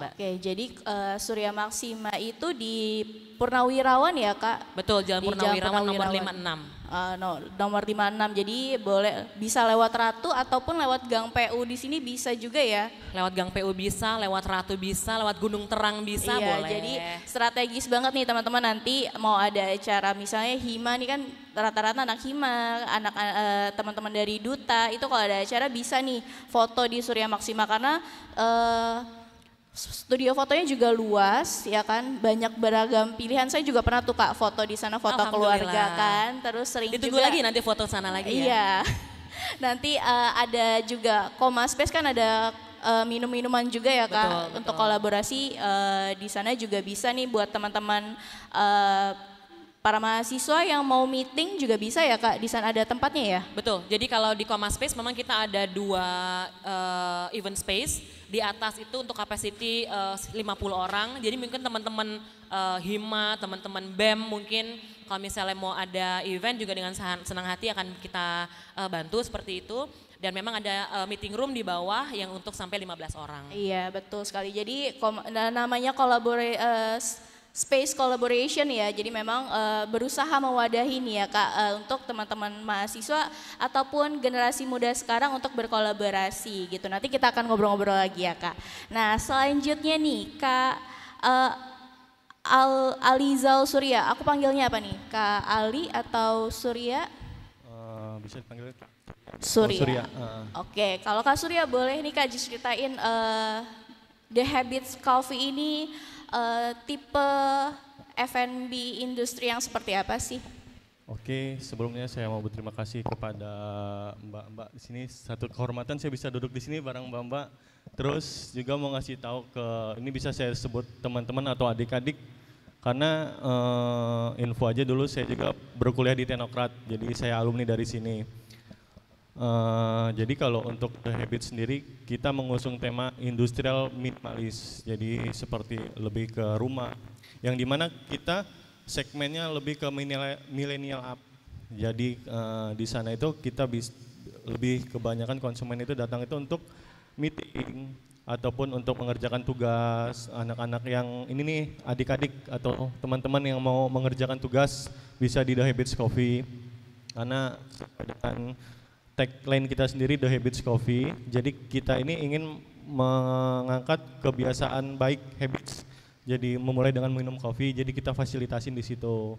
Mbak. Oke, jadi uh, eh, Surya Maksima itu di Purnawirawan ya Kak? Betul, Jalan Purnawirawan, Jalan Purnawirawan nomor 56. Uh, eh, no, nomor 56, jadi boleh bisa lewat Ratu ataupun lewat Gang PU di sini bisa juga ya? Lewat Gang PU bisa, lewat Ratu bisa, lewat Gunung Terang bisa iya, boleh. jadi strategis banget nih teman-teman nanti mau ada acara misalnya Hima nih kan rata-rata anak Hima, anak uh, teman-teman dari Duta itu kalau ada acara bisa nih foto di Surya Maksima karena... Uh, Studio fotonya juga luas, ya kan? Banyak beragam pilihan. Saya juga pernah tuh kak foto di sana, foto keluarga kan. Terus sering Ditunggu juga. lagi nanti foto sana lagi ya. iya. ya. Nanti uh, ada juga Koma Space kan ada uh, minum-minuman juga ya kak. Betul, Untuk kolaborasi uh, di sana juga bisa nih buat teman-teman para mahasiswa yang mau meeting juga bisa ya kak. Di sana ada tempatnya ya. Betul. Jadi kalau di Koma Space memang kita ada dua uh, event space di atas itu untuk capacity eh, uh, 50 orang. Jadi mungkin teman-teman uh, Hima, teman-teman BEM mungkin kalau misalnya mau ada event juga dengan senang hati akan kita uh, bantu seperti itu dan memang ada uh, meeting room di bawah yang untuk sampai 15 orang. Iya, betul sekali. Jadi kom namanya kolaborasi uh, space collaboration ya. Jadi memang uh, berusaha mewadahi nih ya Kak uh, untuk teman-teman mahasiswa ataupun generasi muda sekarang untuk berkolaborasi gitu. Nanti kita akan ngobrol-ngobrol lagi ya Kak. Nah, selanjutnya nih Kak uh, Al Alizal Surya. Aku panggilnya apa nih? Kak Ali atau Surya? Uh, bisa dipanggil Kak Surya. Oh, Surya. Uh. Oke, kalau Kak Surya boleh nih Kak ceritain uh, The Habits Coffee ini uh, tipe F&B industri yang seperti apa sih? Oke, sebelumnya saya mau berterima kasih kepada mbak-mbak di sini. Satu kehormatan saya bisa duduk di sini bareng mbak-mbak. Terus juga mau ngasih tahu ke ini bisa saya sebut teman-teman atau adik-adik karena uh, info aja dulu saya juga berkuliah di Tenokrat jadi saya alumni dari sini. Eh, jadi kalau untuk The Habit sendiri kita mengusung tema industrial minimalis. Jadi seperti lebih ke rumah yang dimana kita segmennya lebih ke milenial up. Jadi uh, di sana itu kita bis, lebih kebanyakan konsumen itu datang itu untuk meeting ataupun untuk mengerjakan tugas anak-anak yang ini nih adik-adik atau teman-teman yang mau mengerjakan tugas bisa di The Habits Coffee karena dengan tagline kita sendiri The Habits Coffee. Jadi kita ini ingin mengangkat kebiasaan baik habits. Jadi memulai dengan minum kopi. Jadi kita fasilitasin di situ.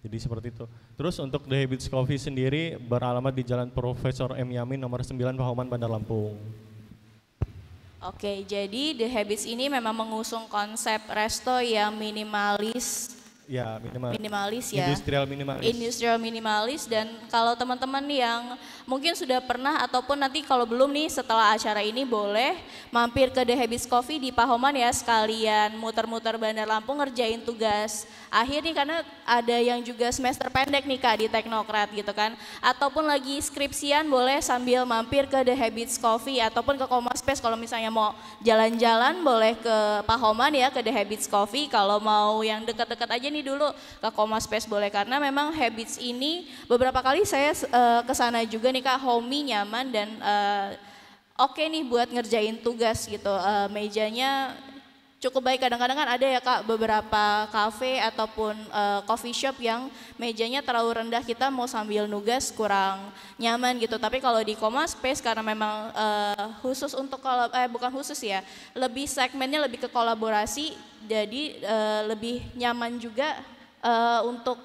Jadi seperti itu. Terus untuk The Habits Coffee sendiri beralamat di Jalan Profesor M Yamin nomor 9 Pahoman Bandar Lampung. Oke, jadi The Habits ini memang mengusung konsep resto yang minimalis Ya, minimal. Minimalis ya. Industrial minimalis. Industrial minimalis dan kalau teman-teman yang mungkin sudah pernah ataupun nanti kalau belum nih setelah acara ini boleh mampir ke The Habits Coffee di Pahoman ya sekalian muter-muter Bandar Lampung ngerjain tugas akhir nih karena ada yang juga semester pendek nih Kak di Teknokrat gitu kan. Ataupun lagi skripsian boleh sambil mampir ke The Habits Coffee ataupun ke Koma Space kalau misalnya mau jalan-jalan boleh ke Pahoman ya ke The Habits Coffee kalau mau yang dekat-dekat aja nih ini dulu ke Koma Space boleh karena memang habits ini beberapa kali saya uh, eh, kesana juga nih Kak Homi nyaman dan uh, oke okay nih buat ngerjain tugas gitu. Uh, mejanya cukup baik. Kadang-kadang kan ada ya kak beberapa kafe ataupun uh, coffee shop yang mejanya terlalu rendah kita mau sambil nugas kurang nyaman gitu. Tapi kalau di Koma Space karena memang uh, khusus untuk kalau eh bukan khusus ya, lebih segmennya lebih ke kolaborasi, jadi uh, lebih nyaman juga uh, untuk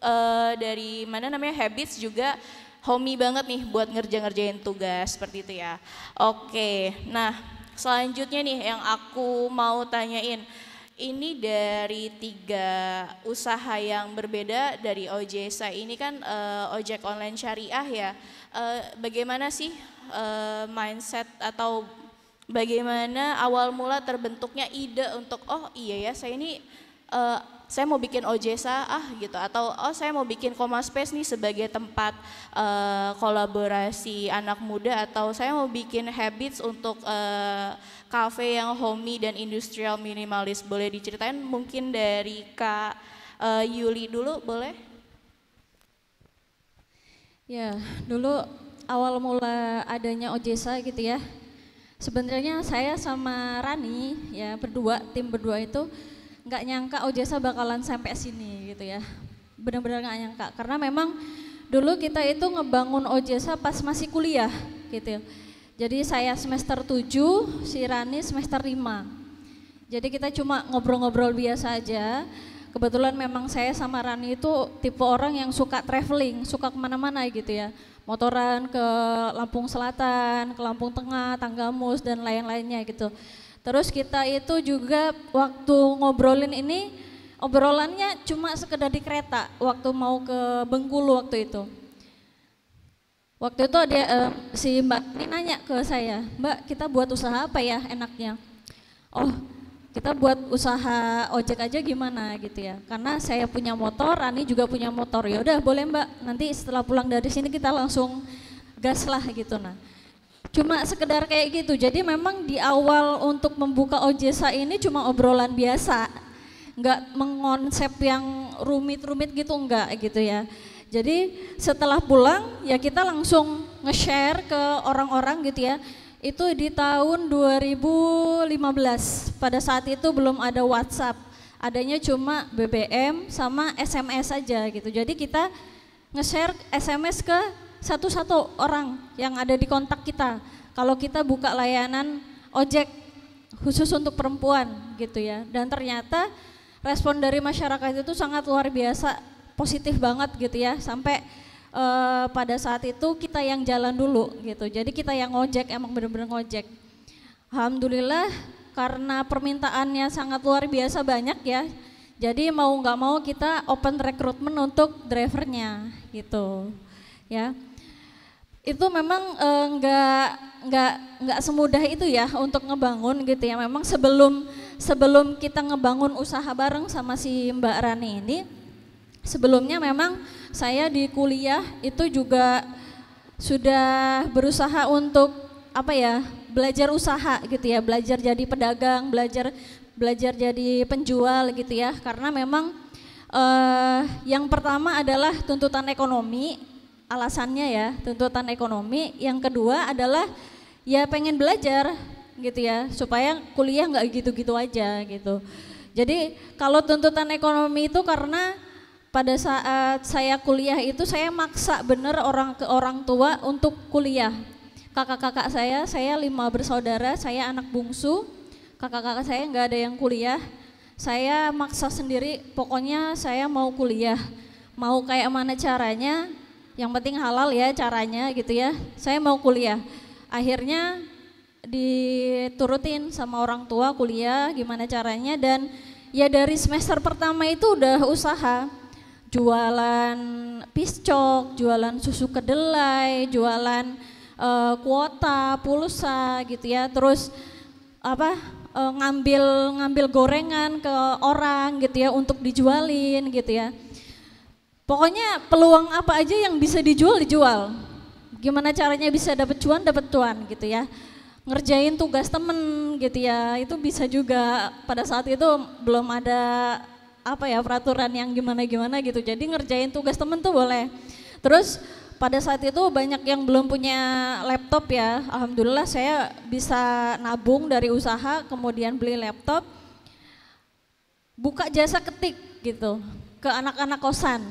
uh, dari mana namanya habits juga homey banget nih buat ngerja-ngerjain tugas seperti itu ya. Oke, nah Selanjutnya nih yang aku mau tanyain, ini dari tiga usaha yang berbeda dari OJSA ini kan uh, ojek online syariah ya. Uh, bagaimana sih uh, mindset atau bagaimana awal mula terbentuknya ide untuk oh iya ya saya ini uh, saya mau bikin OJSA ah gitu atau oh saya mau bikin Koma Space nih sebagai tempat uh, kolaborasi anak muda atau saya mau bikin habits untuk uh, cafe yang homey dan industrial minimalis boleh diceritain mungkin dari Kak uh, Yuli dulu boleh? Ya dulu awal mula adanya OJSA gitu ya sebenarnya saya sama Rani ya berdua tim berdua itu nggak nyangka Ojesa bakalan sampai sini gitu ya. Benar-benar nggak nyangka karena memang dulu kita itu ngebangun Ojesa pas masih kuliah gitu. Jadi saya semester 7, si Rani semester 5. Jadi kita cuma ngobrol-ngobrol biasa aja. Kebetulan memang saya sama Rani itu tipe orang yang suka traveling, suka kemana-mana gitu ya. Motoran ke Lampung Selatan, ke Lampung Tengah, Tanggamus, dan lain-lainnya gitu. Terus kita itu juga waktu ngobrolin ini obrolannya cuma sekedar di kereta waktu mau ke Bengkulu waktu itu. Waktu itu dia eh, si Mbak ini nanya ke saya, "Mbak, kita buat usaha apa ya enaknya?" "Oh, kita buat usaha ojek aja gimana gitu ya." Karena saya punya motor, Ani juga punya motor. "Ya udah, boleh, Mbak. Nanti setelah pulang dari sini kita langsung gas lah gitu." Nah, cuma sekedar kayak gitu jadi memang di awal untuk membuka OJSA ini cuma obrolan biasa Enggak mengonsep yang rumit-rumit gitu enggak gitu ya jadi setelah pulang ya kita langsung nge-share ke orang-orang gitu ya itu di tahun 2015 pada saat itu belum ada WhatsApp adanya cuma BBM sama SMS aja gitu jadi kita nge-share SMS ke satu-satu orang yang ada di kontak kita. Kalau kita buka layanan ojek khusus untuk perempuan gitu ya. Dan ternyata respon dari masyarakat itu sangat luar biasa, positif banget gitu ya. Sampai e, pada saat itu kita yang jalan dulu gitu. Jadi kita yang ojek emang bener-bener ngojek. Alhamdulillah karena permintaannya sangat luar biasa banyak ya. Jadi mau nggak mau kita open rekrutmen untuk drivernya gitu ya itu memang enggak eh, uh, enggak nggak semudah itu ya untuk ngebangun gitu ya. Memang sebelum sebelum kita ngebangun usaha bareng sama si Mbak Rani ini, sebelumnya memang saya di kuliah itu juga sudah berusaha untuk apa ya belajar usaha gitu ya, belajar jadi pedagang, belajar belajar jadi penjual gitu ya, karena memang Uh, yang pertama adalah tuntutan ekonomi alasannya ya, tuntutan ekonomi. Yang kedua adalah ya pengen belajar gitu ya, supaya kuliah nggak gitu-gitu aja gitu. Jadi kalau tuntutan ekonomi itu karena pada saat saya kuliah itu saya maksa bener orang ke orang tua untuk kuliah. Kakak-kakak saya, saya lima bersaudara, saya anak bungsu. Kakak-kakak saya nggak ada yang kuliah. Saya maksa sendiri, pokoknya saya mau kuliah. Mau kayak mana caranya, yang penting halal ya caranya gitu ya saya mau kuliah akhirnya diturutin sama orang tua kuliah gimana caranya dan ya dari semester pertama itu udah usaha jualan piscok, jualan susu kedelai, jualan uh, kuota, pulsa gitu ya. Terus apa Uh, ngambil ngambil gorengan ke orang gitu ya untuk dijualin gitu ya Pokoknya peluang apa aja yang bisa dijual dijual. Gimana caranya bisa dapat cuan dapat cuan gitu ya. Ngerjain tugas temen gitu ya itu bisa juga pada saat itu belum ada apa ya peraturan yang gimana gimana gitu. Jadi ngerjain tugas temen tuh boleh. Terus pada saat itu banyak yang belum punya laptop ya. Alhamdulillah saya bisa nabung dari usaha kemudian beli laptop. Buka jasa ketik gitu ke anak-anak kosan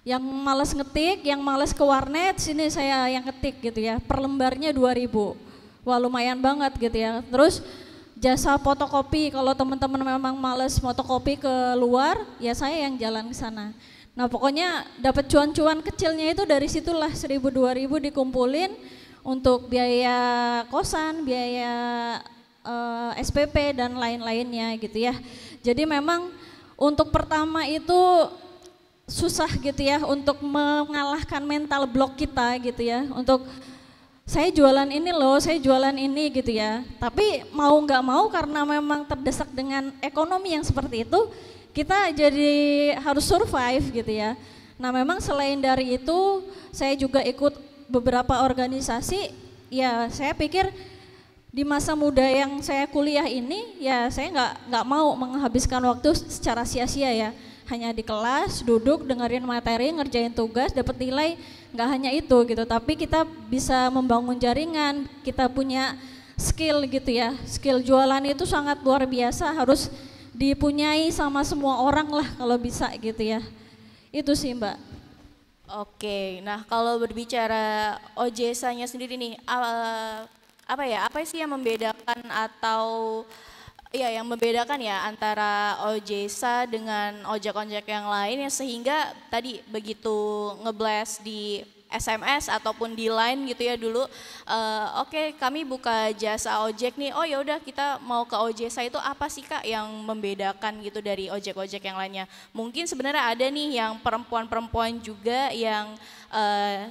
yang males ngetik, yang males ke warnet, sini saya yang ketik gitu ya. Per lembarnya 2000. Wah, lumayan banget gitu ya. Terus jasa fotokopi kalau teman-teman memang males fotokopi ke luar, ya saya yang jalan ke sana. Nah, pokoknya dapat cuan-cuan kecilnya itu dari situlah 1000 2000 dikumpulin untuk biaya kosan, biaya uh, eh, SPP dan lain-lainnya gitu ya. Jadi memang untuk pertama itu susah gitu ya untuk mengalahkan mental block kita gitu ya untuk saya jualan ini loh saya jualan ini gitu ya tapi mau nggak mau karena memang terdesak dengan ekonomi yang seperti itu kita jadi harus survive gitu ya nah memang selain dari itu saya juga ikut beberapa organisasi ya saya pikir di masa muda yang saya kuliah ini ya saya nggak nggak mau menghabiskan waktu secara sia-sia ya hanya di kelas duduk dengerin materi ngerjain tugas dapat nilai nggak hanya itu gitu tapi kita bisa membangun jaringan kita punya skill gitu ya skill jualan itu sangat luar biasa harus dipunyai sama semua orang lah kalau bisa gitu ya itu sih mbak oke nah kalau berbicara OJS-nya sendiri nih eh, apa ya apa sih yang membedakan atau Iya, yang membedakan ya antara OJSA dengan ojek-ojek yang lain sehingga tadi begitu ngeblast di SMS ataupun di line gitu ya dulu. Uh, Oke, okay, kami buka jasa ojek nih. Oh ya udah kita mau ke OJSA itu apa sih kak yang membedakan gitu dari ojek-ojek yang lainnya? Mungkin sebenarnya ada nih yang perempuan-perempuan juga yang uh,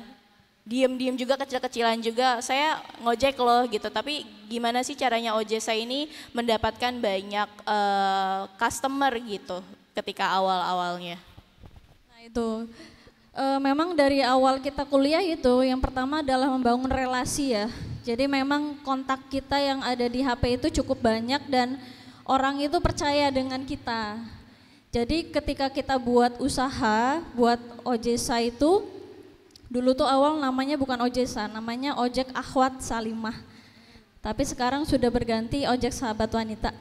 diem-diem juga kecil-kecilan juga saya ngojek loh gitu tapi gimana sih caranya OJS ini mendapatkan banyak uh, customer gitu ketika awal-awalnya nah itu e, memang dari awal kita kuliah itu yang pertama adalah membangun relasi ya jadi memang kontak kita yang ada di HP itu cukup banyak dan orang itu percaya dengan kita jadi ketika kita buat usaha buat OJS itu Dulu tuh awal namanya bukan Ojesa, namanya Ojek Akhwat Salimah. Tapi sekarang sudah berganti Ojek Sahabat Wanita.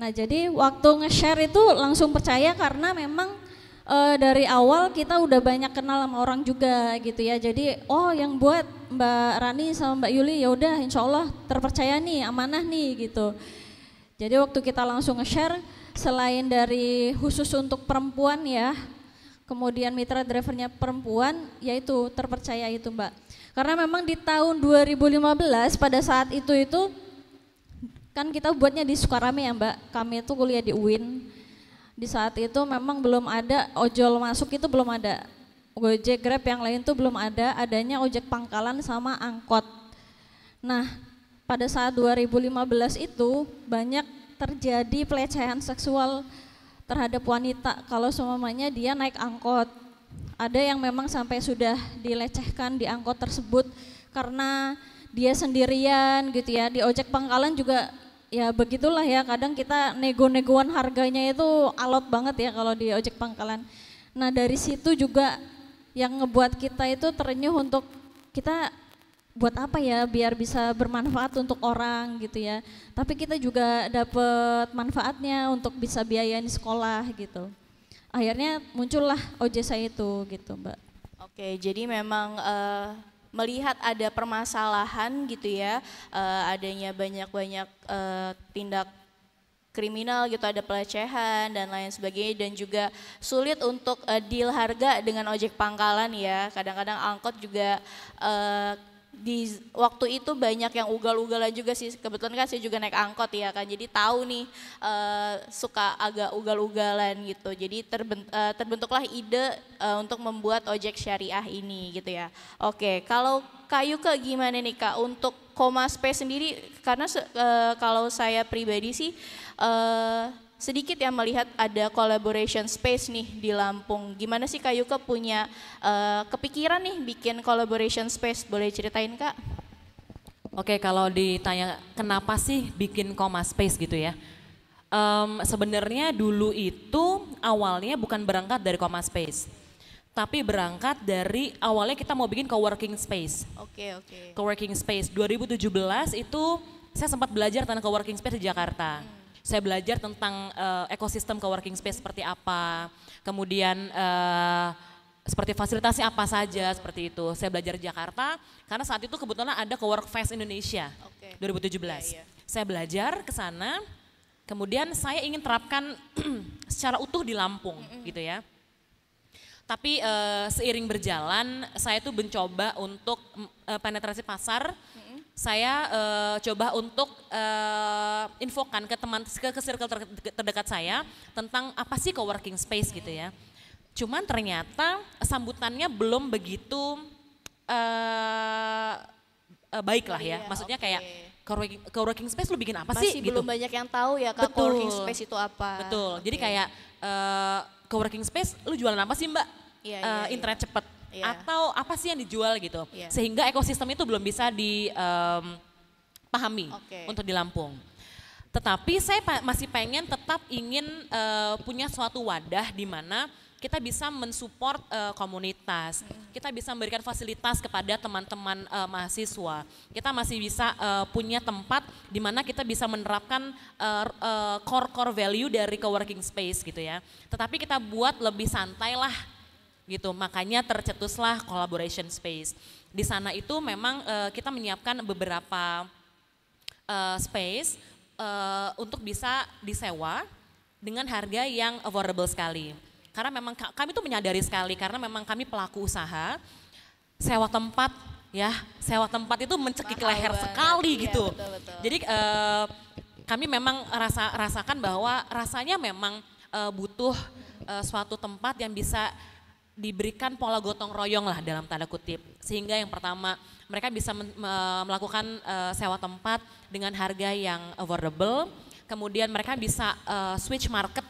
Nah jadi waktu nge-share itu langsung percaya karena memang e, dari awal kita udah banyak kenal sama orang juga gitu ya. Jadi oh yang buat Mbak Rani sama Mbak Yuli ya udah insya Allah terpercaya nih, amanah nih gitu. Jadi waktu kita langsung nge-share selain dari khusus untuk perempuan ya, kemudian mitra drivernya perempuan, yaitu terpercaya itu Mbak. Karena memang di tahun 2015 pada saat itu itu kan kita buatnya di Sukarame ya Mbak, kami itu kuliah di UIN. Di saat itu memang belum ada ojol masuk itu belum ada. ojek Grab yang lain itu belum ada, adanya ojek pangkalan sama angkot. Nah, pada saat 2015 itu banyak terjadi pelecehan seksual terhadap wanita kalau semuanya dia naik angkot. Ada yang memang sampai sudah dilecehkan di angkot tersebut karena dia sendirian gitu ya. Di ojek pangkalan juga ya begitulah ya kadang kita nego-negoan harganya itu alot banget ya kalau di ojek pangkalan. Nah dari situ juga yang ngebuat kita itu terenyuh untuk kita buat apa ya biar bisa bermanfaat untuk orang gitu ya tapi kita juga dapat manfaatnya untuk bisa biayain sekolah gitu akhirnya muncullah saya itu gitu mbak oke jadi memang uh, melihat ada permasalahan gitu ya uh, adanya banyak-banyak uh, tindak kriminal gitu ada pelecehan dan lain sebagainya dan juga sulit untuk uh, deal harga dengan ojek pangkalan ya kadang-kadang angkot juga uh, di waktu itu banyak yang ugal-ugalan juga sih kebetulan kan saya juga naik angkot ya kan jadi tahu nih uh, suka agak ugal-ugalan gitu jadi terbent, uh, eh, terbentuklah ide uh, untuk membuat ojek syariah ini gitu ya oke kalau kayu ke gimana nih kak untuk koma space sendiri karena uh, kalau saya pribadi sih uh, sedikit ya melihat ada collaboration space nih di Lampung. Gimana sih Kak Yuka punya uh, kepikiran nih bikin collaboration space? Boleh ceritain Kak? Oke, kalau ditanya kenapa sih bikin Koma Space gitu ya? Um, Sebenarnya dulu itu awalnya bukan berangkat dari Koma Space, tapi berangkat dari awalnya kita mau bikin co-working space. Oke, oke. Co-working space 2017 itu saya sempat belajar tentang co-working space di Jakarta. Hmm saya belajar tentang uh, ekosistem co-working space seperti apa, kemudian uh, seperti fasilitasnya apa saja seperti itu. Saya belajar Jakarta karena saat itu kebetulan ada co-work fest Indonesia okay. 2017. Yeah, yeah. Saya belajar ke sana, kemudian saya ingin terapkan secara utuh di Lampung mm -hmm. gitu ya. Tapi uh, seiring berjalan, saya tuh mencoba untuk uh, penetrasi pasar. Mm -hmm saya uh, coba untuk uh, infokan ke teman ke, ke circle ter, terdekat saya tentang apa sih co-working space gitu ya. Cuman ternyata sambutannya belum begitu uh, uh, baik lah ya. Iya, Maksudnya kayak co-working, space lu bikin apa Masih sih? Masih gitu. belum gitu. banyak yang tahu ya kak Betul. co-working space itu apa. Betul. Okay. Jadi kayak uh, co-working space lu jualan apa sih mbak? Yeah, iya, uh, iya, internet yeah. cepet yeah. atau apa sih yang dijual gitu. Yeah. Sehingga ekosistem itu belum bisa dipahami um, okay. untuk di Lampung. Tetapi saya masih pengen tetap ingin uh, punya suatu wadah di mana kita bisa mensupport uh, komunitas, hmm. kita bisa memberikan fasilitas kepada teman-teman uh, mahasiswa, kita masih bisa uh, punya tempat di mana kita bisa menerapkan uh, uh, core core value dari co-working space gitu ya. Tetapi kita buat lebih santai lah gitu. Makanya tercetuslah collaboration space. Di sana itu memang uh, kita menyiapkan beberapa uh, space uh, untuk bisa disewa dengan harga yang affordable sekali. Karena memang kami tuh menyadari sekali karena memang kami pelaku usaha sewa tempat ya, sewa tempat itu mencekik Mahal leher banget. sekali iya, gitu. Betul, betul. Jadi uh, kami memang rasa rasakan bahwa rasanya memang uh, butuh uh, suatu tempat yang bisa diberikan pola gotong royong lah dalam tanda kutip. Sehingga yang pertama mereka bisa men, me, melakukan uh, sewa tempat dengan harga yang affordable. Kemudian mereka bisa uh, switch market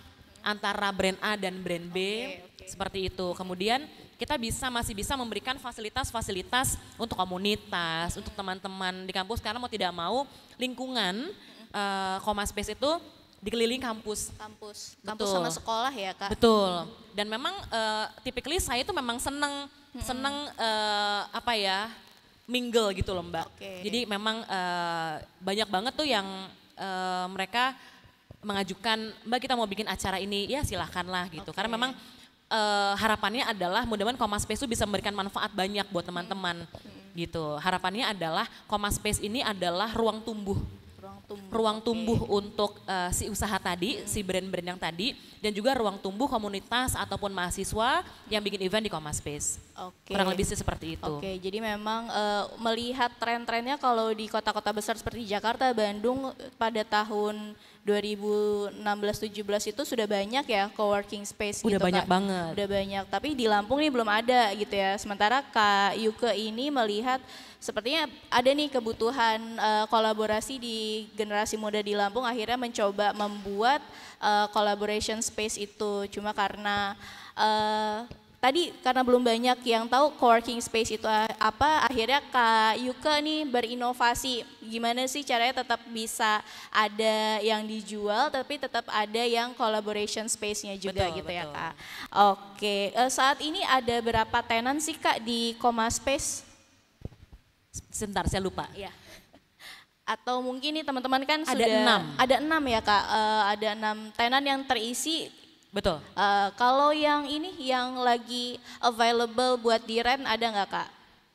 antara brand A dan brand B okay, okay. seperti itu. Kemudian kita bisa masih bisa memberikan fasilitas-fasilitas untuk komunitas, untuk teman-teman di kampus karena mau tidak mau lingkungan uh, eh, Koma Space itu dikeliling kampus. Kampus, kampus Betul. sama sekolah ya kak. Betul. Hmm. Dan memang uh, typically saya itu memang seneng hmm. seneng uh, apa ya mingle gitu loh mbak. Okay. Jadi memang uh, banyak banget tuh yang uh, mereka mengajukan mbak kita mau bikin acara ini ya silahkanlah gitu. Okay. Karena memang uh, harapannya adalah mudah-mudahan koma Space itu bisa memberikan manfaat banyak buat teman-teman. Hmm. hmm. Gitu. Harapannya adalah koma Space ini adalah ruang tumbuh tumbuh. ruang tumbuh okay. untuk uh, si usaha tadi, hmm. si brand-brand yang tadi, dan juga ruang tumbuh komunitas ataupun mahasiswa yang bikin event di Koma Space. Okay. Kurang lebih sih seperti itu. Oke, okay, jadi memang uh, melihat tren-trennya kalau di kota-kota besar seperti Jakarta, Bandung eh, pada tahun 2016-17 itu sudah banyak ya co-working space udah gitu banyak Kak. banget udah banyak tapi di Lampung ini belum ada gitu ya sementara Kak Yuke ini melihat sepertinya ada nih kebutuhan uh, kolaborasi di generasi muda di Lampung akhirnya mencoba membuat uh, collaboration space itu cuma karena uh, Tadi karena belum banyak yang tahu co-working space itu eh, apa, akhirnya Kak Yuka nih berinovasi. Gimana sih caranya tetap bisa ada yang dijual tapi tetap ada yang collaboration space-nya juga betul, gitu ya, betul. ya Kak. Oke, eh, saat ini ada berapa tenant sih Kak di Koma Space? Sebentar, saya lupa. Ya atau mungkin nih teman-teman kan ada sudah enam. ada enam ya kak uh, ada enam tenant yang terisi Betul. Uh, kalau yang ini yang lagi available buat di rent ada nggak kak?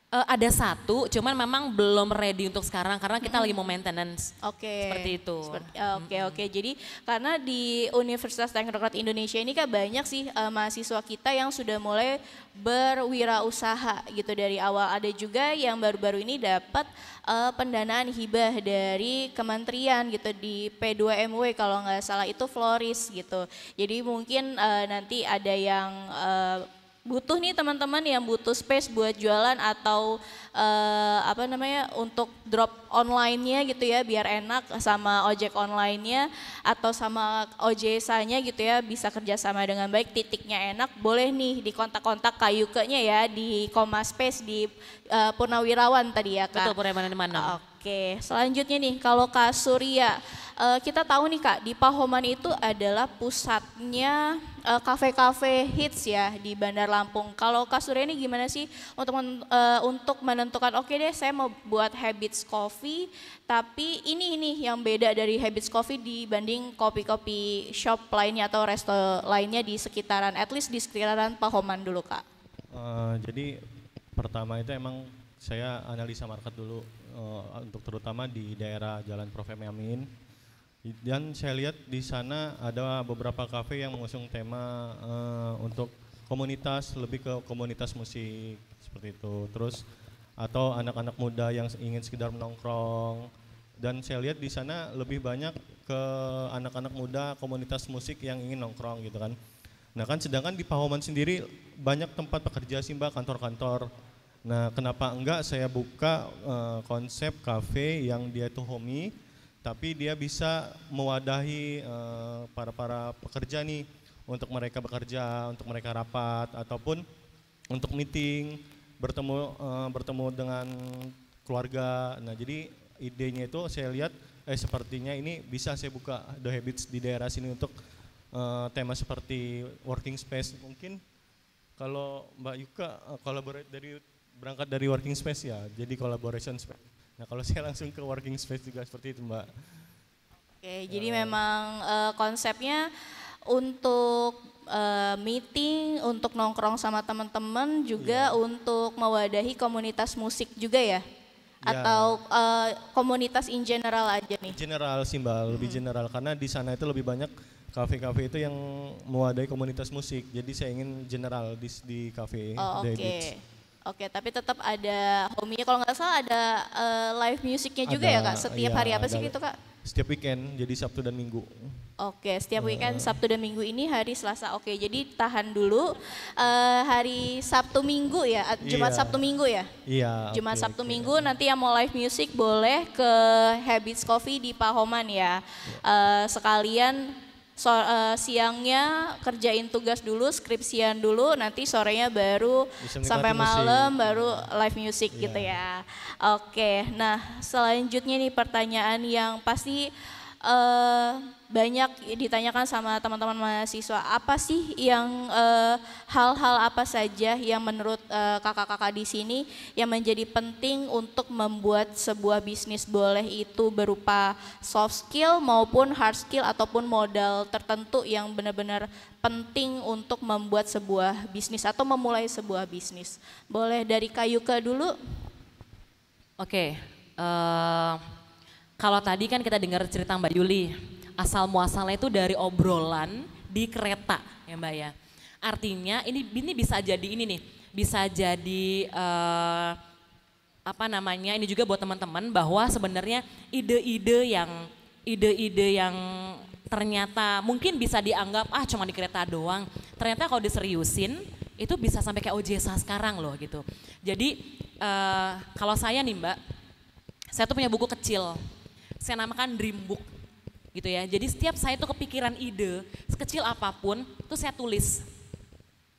Uh, ada satu, cuman memang belum ready untuk sekarang karena kita mm. lagi mau maintenance. Oke. Okay. Seperti itu. Eh, oke oke. Okay, okay. Jadi karena di Universitas Teknokrat Indonesia ini kan banyak sih uh, mahasiswa kita yang sudah mulai berwirausaha gitu dari awal. Ada juga yang baru-baru ini dapat uh, pendanaan hibah dari kementerian gitu di P2MW kalau nggak salah itu Floris gitu. Jadi mungkin uh, nanti ada yang uh, butuh nih teman-teman yang butuh space buat jualan atau uh, apa namanya untuk drop online-nya gitu ya biar enak sama ojek online-nya atau sama OJS-nya gitu ya bisa kerjasama dengan baik titiknya enak boleh nih di kontak-kontak kayu ke nya ya di Koma Space di uh, Purnawirawan tadi ya Kak. Betul Purnawirawan mana? Oke. Oke, selanjutnya nih kalau Kak Surya, eh, kita tahu nih Kak, di Pahoman itu adalah pusatnya eh, kafe-kafe hits ya di Bandar Lampung. Kalau Kak Surya ini gimana sih untuk men, eh, untuk menentukan oke okay deh saya mau buat habits coffee, tapi ini ini yang beda dari habits coffee dibanding kopi-kopi shop lainnya atau resto lainnya di sekitaran, at least di sekitaran Pahoman dulu Kak. Uh, jadi pertama itu emang saya analisa market dulu uh, untuk terutama di daerah Jalan Prof M Amin. Dan saya lihat di sana ada beberapa kafe yang mengusung tema uh, untuk komunitas lebih ke komunitas musik seperti itu. Terus atau anak-anak muda yang ingin sekedar menongkrong. Dan saya lihat di sana lebih banyak ke anak-anak muda komunitas musik yang ingin nongkrong gitu kan. Nah kan sedangkan di Pahoman sendiri banyak tempat pekerja sih mbak kantor-kantor Nah, kenapa enggak saya buka uh, konsep kafe yang dia itu homey, tapi dia bisa mewadahi eh, para para para pekerja nih untuk mereka bekerja, untuk mereka rapat ataupun untuk meeting, bertemu uh, bertemu dengan keluarga. Nah, jadi idenya itu saya lihat eh sepertinya ini bisa saya buka The Habits di daerah sini untuk uh, tema seperti working space mungkin kalau Mbak Yuka uh, collaborate dari berangkat dari working space ya, jadi collaboration space. Nah kalau saya langsung ke working space juga seperti itu Mbak. Oke, ya. jadi memang uh, konsepnya untuk uh, meeting, untuk nongkrong sama teman-teman, juga ya. untuk mewadahi komunitas musik juga ya? Ya. atau uh, komunitas in general aja nih? General sih mbak, lebih hmm. general karena di sana itu lebih banyak kafe-kafe itu yang mewadahi komunitas musik. Jadi saya ingin general di di kafe. Oh, Oke. Oke, tapi tetap ada hominya. Kalau nggak salah ada uh, live musiknya juga ya, ada, ya kak. Setiap iya, hari apa sih gitu kak? Setiap weekend, jadi Sabtu dan Minggu. Oke, setiap iya. weekend Sabtu dan Minggu ini hari Selasa. Oke, jadi tahan dulu uh, hari Sabtu Minggu ya, iya. Jumat iya. Sabtu Minggu ya. Iya. Jumat okay, Sabtu okay. Minggu nanti yang mau live music boleh ke Habits Coffee di Pahoman ya. Uh, sekalian so, uh, siangnya kerjain tugas dulu, skripsian dulu, nanti sorenya baru sampai malam baru live music yeah. gitu ya. Oke, okay, nah selanjutnya nih pertanyaan yang pasti uh, banyak ditanyakan sama teman-teman mahasiswa apa sih yang eh, hal-hal e, apa saja yang menurut eh, kakak-kakak e, di sini yang menjadi penting untuk membuat sebuah bisnis boleh itu berupa soft skill maupun hard skill ataupun modal tertentu yang benar-benar penting untuk membuat sebuah bisnis atau memulai sebuah bisnis boleh dari kayu ke dulu oke okay. uh, eh, kalau tadi kan kita dengar cerita Mbak Yuli asal muasalnya itu dari obrolan di kereta ya Mbak ya. Artinya ini ini bisa jadi ini nih, bisa jadi uh, apa namanya? Ini juga buat teman-teman bahwa sebenarnya ide-ide yang ide-ide yang ternyata mungkin bisa dianggap ah cuma di kereta doang. Ternyata kalau diseriusin itu bisa sampai kayak OJSA sekarang loh gitu. Jadi uh, kalau saya nih Mbak, saya tuh punya buku kecil. Saya namakan Dream Book gitu ya. Jadi setiap saya tuh kepikiran ide, sekecil apapun, tuh saya tulis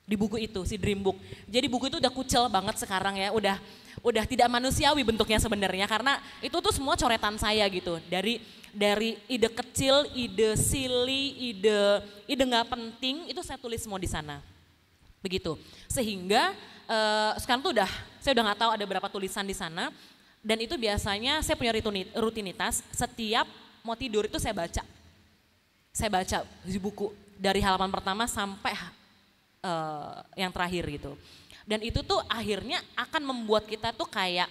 di buku itu, si dream book. Jadi buku itu udah kucel banget sekarang ya, udah udah tidak manusiawi bentuknya sebenarnya karena itu tuh semua coretan saya gitu. Dari dari ide kecil, ide silly, ide ide nggak penting itu saya tulis semua di sana. Begitu. Sehingga uh, sekarang tuh udah saya udah nggak tahu ada berapa tulisan di sana dan itu biasanya saya punya rutinitas setiap mau tidur itu saya baca. Saya baca di buku dari halaman pertama sampai uh, yang terakhir gitu. Dan itu tuh akhirnya akan membuat kita tuh kayak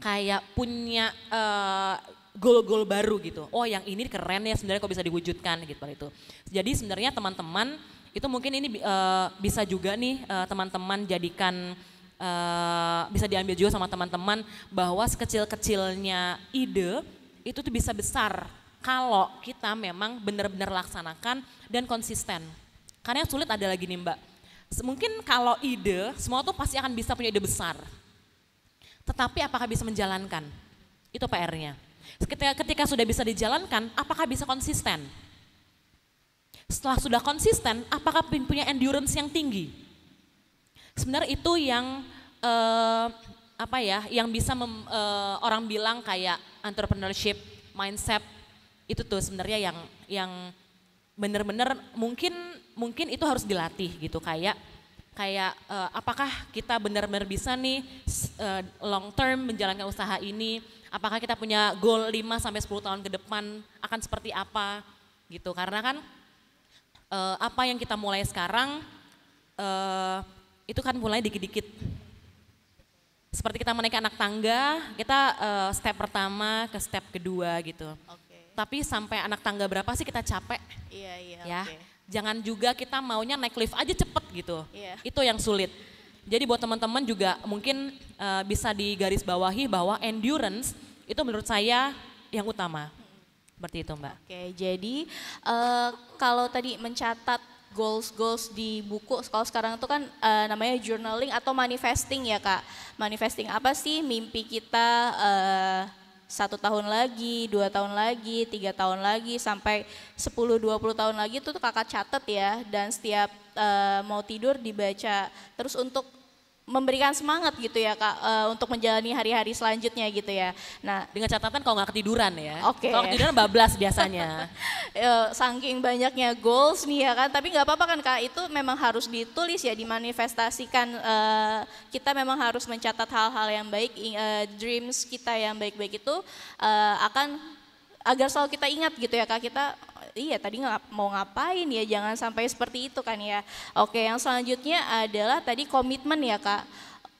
kayak punya eh, goal-goal baru gitu. Oh yang ini keren ya sebenarnya kok bisa diwujudkan gitu itu. Jadi sebenarnya teman-teman itu mungkin ini uh, bisa juga nih teman-teman jadikan uh, bisa diambil juga sama teman-teman bahwa sekecil-kecilnya ide itu tuh bisa besar kalau kita memang benar-benar laksanakan dan konsisten. Karena yang sulit ada lagi nih Mbak. Mungkin kalau ide, semua tuh pasti akan bisa punya ide besar. Tetapi apakah bisa menjalankan? Itu PR-nya. Ketika, ketika sudah bisa dijalankan, apakah bisa konsisten? Setelah sudah konsisten, apakah punya endurance yang tinggi? Sebenarnya itu yang uh, apa ya yang bisa mem, uh, orang bilang kayak entrepreneurship mindset itu tuh sebenarnya yang yang benar-benar mungkin mungkin itu harus dilatih gitu kayak kayak uh, apakah kita benar-benar bisa nih uh, long term menjalankan usaha ini apakah kita punya goal 5 sampai 10 tahun ke depan akan seperti apa gitu karena kan uh, apa yang kita mulai sekarang uh, itu kan mulai dikit-dikit seperti kita menaiki anak tangga, kita uh, step pertama ke step kedua gitu. Okay. Tapi sampai anak tangga berapa sih kita capek? Iya, iya. Ya. Okay. Jangan juga kita maunya naik lift aja cepet gitu. Iya. Itu yang sulit. Jadi buat teman-teman juga mungkin uh, bisa digarisbawahi bahwa endurance itu menurut saya yang utama. Hmm. Seperti itu, Mbak. Oke, jadi uh, kalau tadi mencatat goals-goals di buku. Kalau sekarang itu kan uh, namanya journaling atau manifesting ya kak. Manifesting apa sih mimpi kita uh, satu tahun lagi, dua tahun lagi, tiga tahun lagi, sampai sepuluh dua puluh tahun lagi itu kakak catet ya. Dan setiap uh, mau tidur dibaca. Terus untuk memberikan semangat gitu ya kak uh, untuk menjalani hari-hari selanjutnya gitu ya. Nah dengan catatan kalau nggak ketiduran ya. Oke. Okay. Kalau ketiduran bablas biasanya. Eh, saking banyaknya goals nih ya kan. Tapi nggak apa-apa kan kak itu memang harus ditulis ya dimanifestasikan. Uh, kita memang harus mencatat hal-hal yang baik, uh, dreams kita yang baik-baik itu uh, akan agar selalu kita ingat gitu ya kak kita iya tadi ngap, mau ngapain ya jangan sampai seperti itu kan ya. Oke yang selanjutnya adalah tadi komitmen ya kak.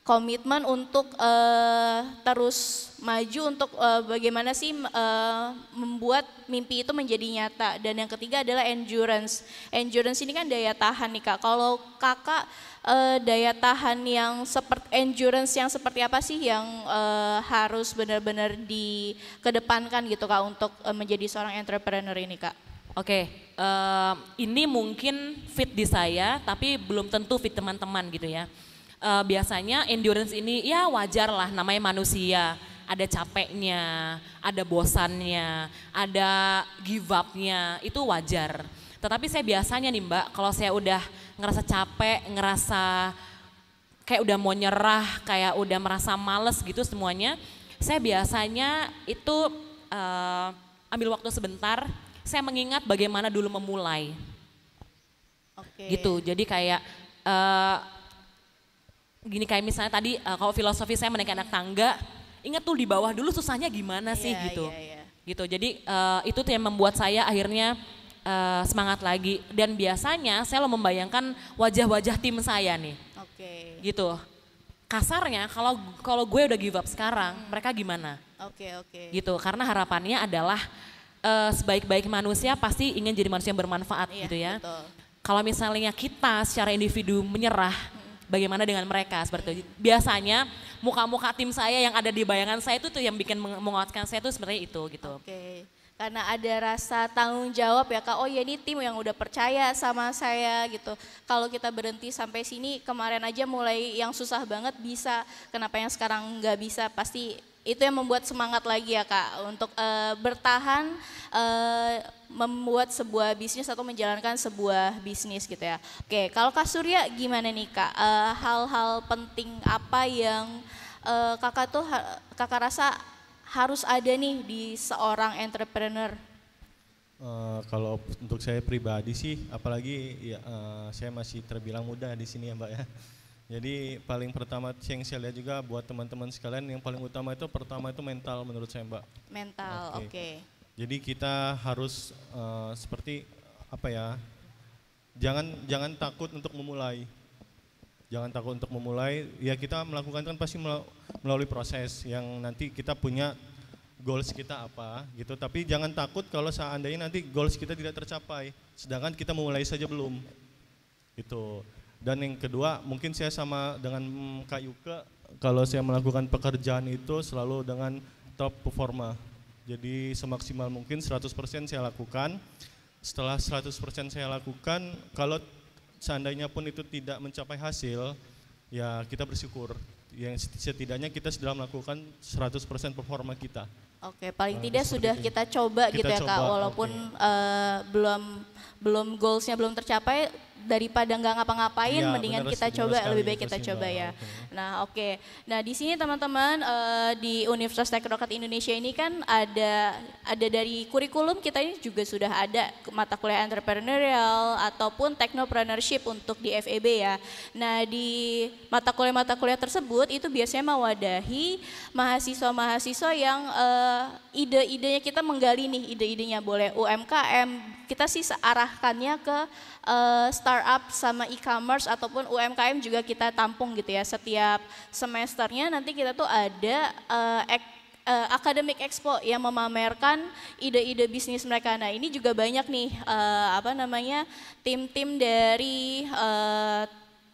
Komitmen untuk uh, terus maju untuk uh, bagaimana sih uh, membuat mimpi itu menjadi nyata. Dan yang ketiga adalah endurance. Endurance ini kan daya tahan nih kak. Kalau kakak uh, daya tahan yang seperti endurance yang seperti apa sih yang uh, harus benar-benar dikedepankan gitu kak untuk uh, menjadi seorang entrepreneur ini kak? Oke, uh, ini mungkin fit di saya, tapi belum tentu fit teman-teman gitu ya. Uh, biasanya endurance ini ya wajar lah, namanya manusia. Ada capeknya, ada bosannya, ada give up-nya, itu wajar. Tetapi saya biasanya nih mbak, kalau saya udah ngerasa capek, ngerasa kayak udah mau nyerah, kayak udah merasa males gitu semuanya, saya biasanya itu uh, ambil waktu sebentar, saya mengingat bagaimana dulu memulai. Okay. Gitu. Jadi kayak uh, gini kayak misalnya tadi uh, kalau filosofi saya menaiki anak tangga, ingat tuh di bawah dulu susahnya gimana sih yeah, gitu. Yeah, yeah. Gitu. Jadi uh, itu tuh yang membuat saya akhirnya uh, semangat lagi dan biasanya saya lo membayangkan wajah-wajah tim saya nih. Oke. Okay. Gitu. Kasarnya kalau kalau gue udah give up sekarang, hmm. mereka gimana? Oke, okay, oke. Okay. Gitu. Karena harapannya adalah uh, sebaik-baik manusia pasti ingin jadi manusia yang bermanfaat iya, gitu ya. Kalau misalnya kita secara individu menyerah, hmm. bagaimana dengan mereka seperti itu? Biasanya muka-muka tim saya yang ada di bayangan saya itu tuh yang bikin menguatkan saya itu sebenarnya itu gitu. Oke. Okay. Karena ada rasa tanggung jawab ya kak, oh ya ini tim yang udah percaya sama saya gitu. Kalau kita berhenti sampai sini, kemarin aja mulai yang susah banget bisa, kenapa yang sekarang nggak bisa, pasti itu yang membuat semangat lagi ya kak untuk uh, bertahan uh, membuat sebuah bisnis atau menjalankan sebuah bisnis gitu ya. Oke, kalau Kak Surya gimana nih kak? Eh, hal-hal uh, penting apa yang uh, kakak tuh kakak rasa harus ada nih di seorang entrepreneur? Uh, kalau untuk saya pribadi sih, apalagi ya, uh, saya masih terbilang muda di sini ya Mbak ya. Jadi paling pertama yang saya lihat juga buat teman-teman sekalian yang paling utama itu pertama itu mental menurut saya Mbak. Mental, oke. Okay. Okay. Jadi kita harus uh, seperti apa ya? Jangan jangan takut untuk memulai. Jangan takut untuk memulai. Ya kita melakukan kan pasti melalui proses yang nanti kita punya goals kita apa gitu. Tapi jangan takut kalau seandainya nanti goals kita tidak tercapai, sedangkan kita memulai saja belum. Gitu. Dan yang kedua, mungkin saya sama dengan Kak Yuka, kalau saya melakukan pekerjaan itu selalu dengan top performa. Jadi semaksimal mungkin 100% saya lakukan. Setelah 100% saya lakukan, kalau seandainya pun itu tidak mencapai hasil, ya kita bersyukur. Yang setidaknya kita sudah melakukan 100% performa kita. Oke, paling uh, tidak sudah kita coba kita gitu ya coba, Kak, walaupun okay. uh, eh, belum belum goalsnya belum tercapai daripada nggak ngapa-ngapain ya, mendingan bener, kita bener coba sekali, lebih baik kita coba ya. Nah, oke. Okay. Nah, di sini teman-teman uh, di Universitas Teknokrat Indonesia ini kan ada ada dari kurikulum kita ini juga sudah ada mata kuliah entrepreneurial ataupun technopreneurship untuk di FEB ya. Nah, di mata kuliah-mata kuliah tersebut itu biasanya mewadahi mahasiswa-mahasiswa yang uh, ide-idenya kita menggali nih ide-idenya boleh UMKM kita sih searah mengarahkannya ke uh, startup sama e-commerce ataupun UMKM juga kita tampung gitu ya. Setiap semesternya nanti kita tuh ada uh, uh, academic expo yang memamerkan ide-ide bisnis mereka. Nah ini juga banyak nih uh, apa namanya tim-tim dari uh,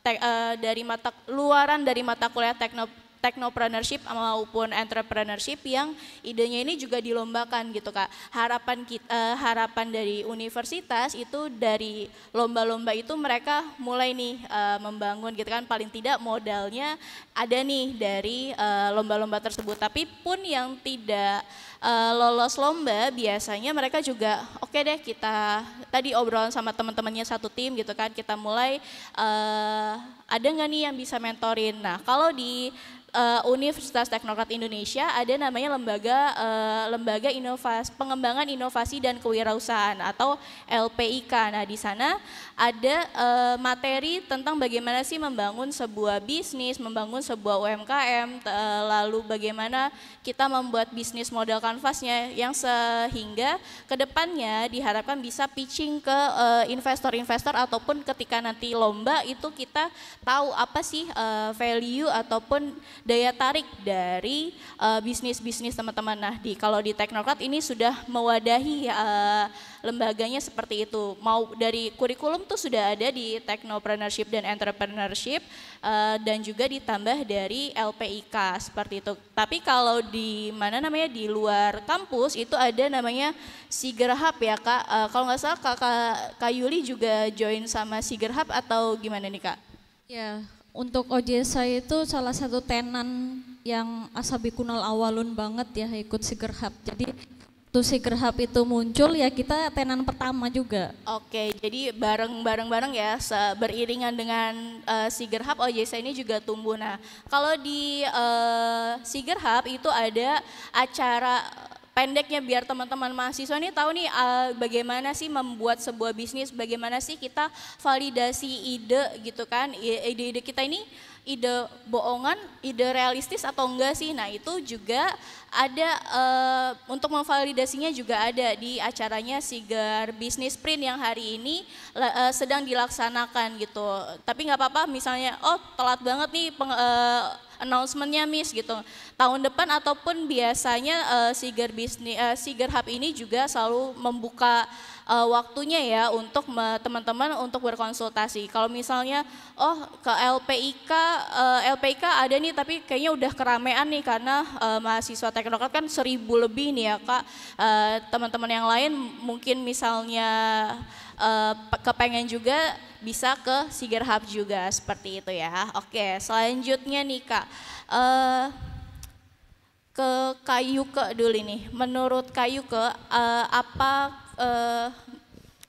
te, uh, dari mata luaran dari mata kuliah teknop technopreneurship maupun entrepreneurship yang idenya ini juga dilombakan gitu kak. Harapan kita, uh, eh, harapan dari universitas itu dari lomba-lomba itu mereka mulai nih uh, membangun gitu kan paling tidak modalnya ada nih dari lomba eh, lomba-lomba tersebut. Tapi pun yang tidak uh, lolos lomba biasanya mereka juga oke okay deh kita tadi obrolan sama teman-temannya satu tim gitu kan kita mulai uh, ada nggak nih yang bisa mentorin. Nah kalau di uh, Universitas Teknokrat Indonesia ada namanya lembaga uh, lembaga inovasi pengembangan inovasi dan kewirausahaan atau LPIK. Nah, di sana ada uh, materi tentang bagaimana sih membangun sebuah bisnis, membangun sebuah UMKM, uh, lalu bagaimana kita membuat bisnis model kanvasnya yang sehingga kedepannya diharapkan bisa pitching ke investor-investor uh, ataupun ketika nanti lomba itu kita tahu apa sih uh, value ataupun daya tarik dari uh, bisnis-bisnis teman-teman nah di Kalau di Teknokrat ini sudah mewadahi uh, lembaganya seperti itu. Mau dari kurikulum tuh sudah ada di Teknopreneurship dan Entrepreneurship uh, dan juga ditambah dari LPIK seperti itu. Tapi kalau di mana namanya di luar kampus itu ada namanya Siger Hub ya Kak. Uh, kalau nggak salah Kakak Kak Yuli juga join sama Siger Hub atau gimana nih Kak? Ya, untuk OJ saya itu salah satu tenan yang asabikunal awalun banget ya ikut Hub. Jadi tuh waktu Hub itu muncul ya kita tenan pertama juga. Oke, jadi bareng-bareng-bareng ya beriringan dengan uh, eh, Sigerhab OJ saya ini juga tumbuh. Nah, kalau di uh, eh, Hub itu ada acara pendeknya biar teman-teman mahasiswa ini tahu nih uh, bagaimana sih membuat sebuah bisnis, bagaimana sih kita validasi ide gitu kan, ide-ide kita ini ide bohongan, ide realistis atau enggak sih? Nah itu juga ada uh, untuk memvalidasinya juga ada di acaranya Sigar Business Print yang hari ini uh, sedang dilaksanakan gitu. Tapi nggak apa-apa misalnya, oh telat banget nih peng, uh, announcementnya Miss gitu. Tahun depan ataupun biasanya uh, eh, Siger bisnis uh, eh, Siger Hub ini juga selalu membuka uh, waktunya ya untuk teman-teman untuk berkonsultasi. Kalau misalnya oh ke LPIK uh, eh, LPIK ada nih tapi kayaknya udah keramaian nih karena uh, mahasiswa teknokrat kan seribu lebih nih ya kak. teman teman-teman yang lain mungkin misalnya uh, kepengen juga bisa ke Siger Hub juga seperti itu ya. Oke, selanjutnya nih Kak. Uh, ke Kayuke dulu nih. Menurut Kayuke uh, apa uh,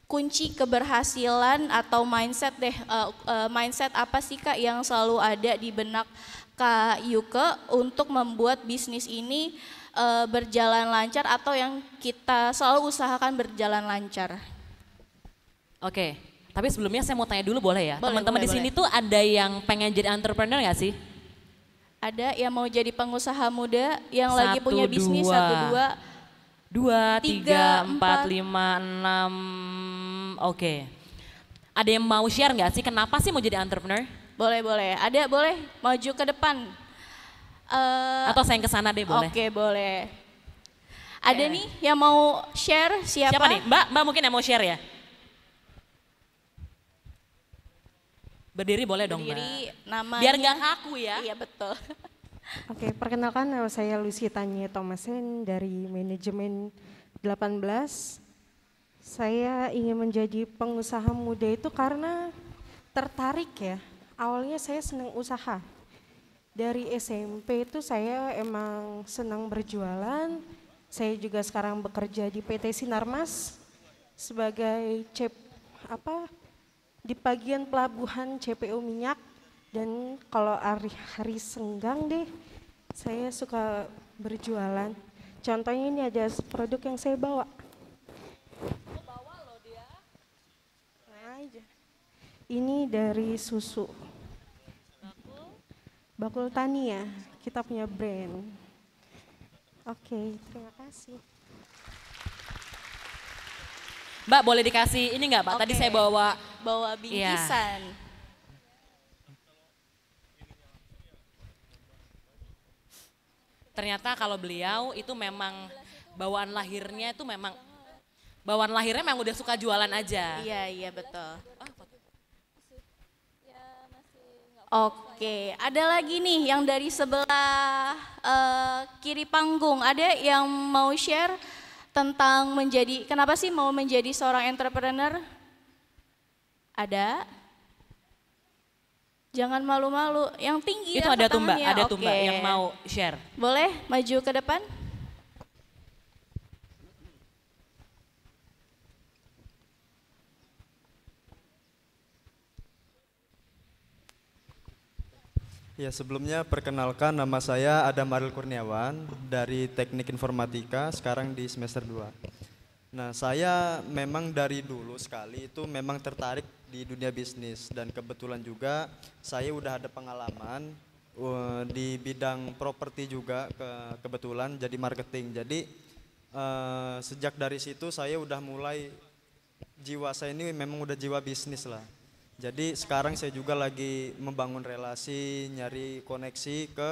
kunci keberhasilan atau mindset deh uh, uh, mindset apa sih kak yang selalu ada di benak kak Yuke untuk membuat bisnis ini uh, berjalan lancar atau yang kita selalu usahakan berjalan lancar. Oke, tapi sebelumnya saya mau tanya dulu boleh ya teman-teman di sini tuh ada yang pengen jadi entrepreneur nggak sih? Ada yang mau jadi pengusaha muda yang satu, lagi punya bisnis dua. satu dua dua, tiga, empat, lima, enam. Oke. Okay. Ada yang mau share nggak sih? Kenapa sih mau jadi entrepreneur? Boleh, boleh. Ada, boleh. Maju ke depan. Uh, Atau saya ke sana deh, boleh. Oke, okay, boleh. Ada yeah. nih yang mau share siapa? Siapa nih? Mbak, Mbak mungkin yang mau share ya? Berdiri boleh Berdiri, dong, Mbak. Namanya, Biar nggak kaku ya. Iya, betul. Oke, okay, perkenalkan nama saya Lucy Tanya Thomasin dari manajemen 18. Saya ingin menjadi pengusaha muda itu karena tertarik ya. Awalnya saya senang usaha. Dari SMP itu saya emang senang berjualan. Saya juga sekarang bekerja di PT Sinarmas sebagai cep apa di bagian pelabuhan CPO minyak dan kalau hari, hari senggang deh, saya suka berjualan. Contohnya ini aja produk yang saya bawa. bawa loh dia. Nah, aja. Ini dari susu. Bakul? Bakul Tania, ya, kita punya brand. Oke, terima kasih. Mbak boleh dikasih ini nggak Pak? Okay. Tadi saya bawa bawa bingkisan. Yeah. ternyata kalau beliau itu memang bawaan lahirnya itu memang bawaan lahirnya memang udah suka jualan aja. Iya iya betul. Ah, Oke, ada lagi nih yang dari sebelah uh, kiri panggung. Ada yang mau share tentang menjadi kenapa sih mau menjadi seorang entrepreneur? Ada? Jangan malu-malu, yang tinggi Itu ada tumbak, ada tumba okay. yang mau share. Boleh maju ke depan? Ya, sebelumnya perkenalkan nama saya Adam Aril Kurniawan dari Teknik Informatika sekarang di semester 2. Nah, saya memang dari dulu sekali itu memang tertarik di dunia bisnis dan kebetulan juga saya udah ada pengalaman uh, di bidang properti juga ke kebetulan jadi marketing. Jadi uh, sejak dari situ saya udah mulai jiwa saya ini memang udah jiwa bisnis lah. Jadi sekarang saya juga lagi membangun relasi, nyari koneksi ke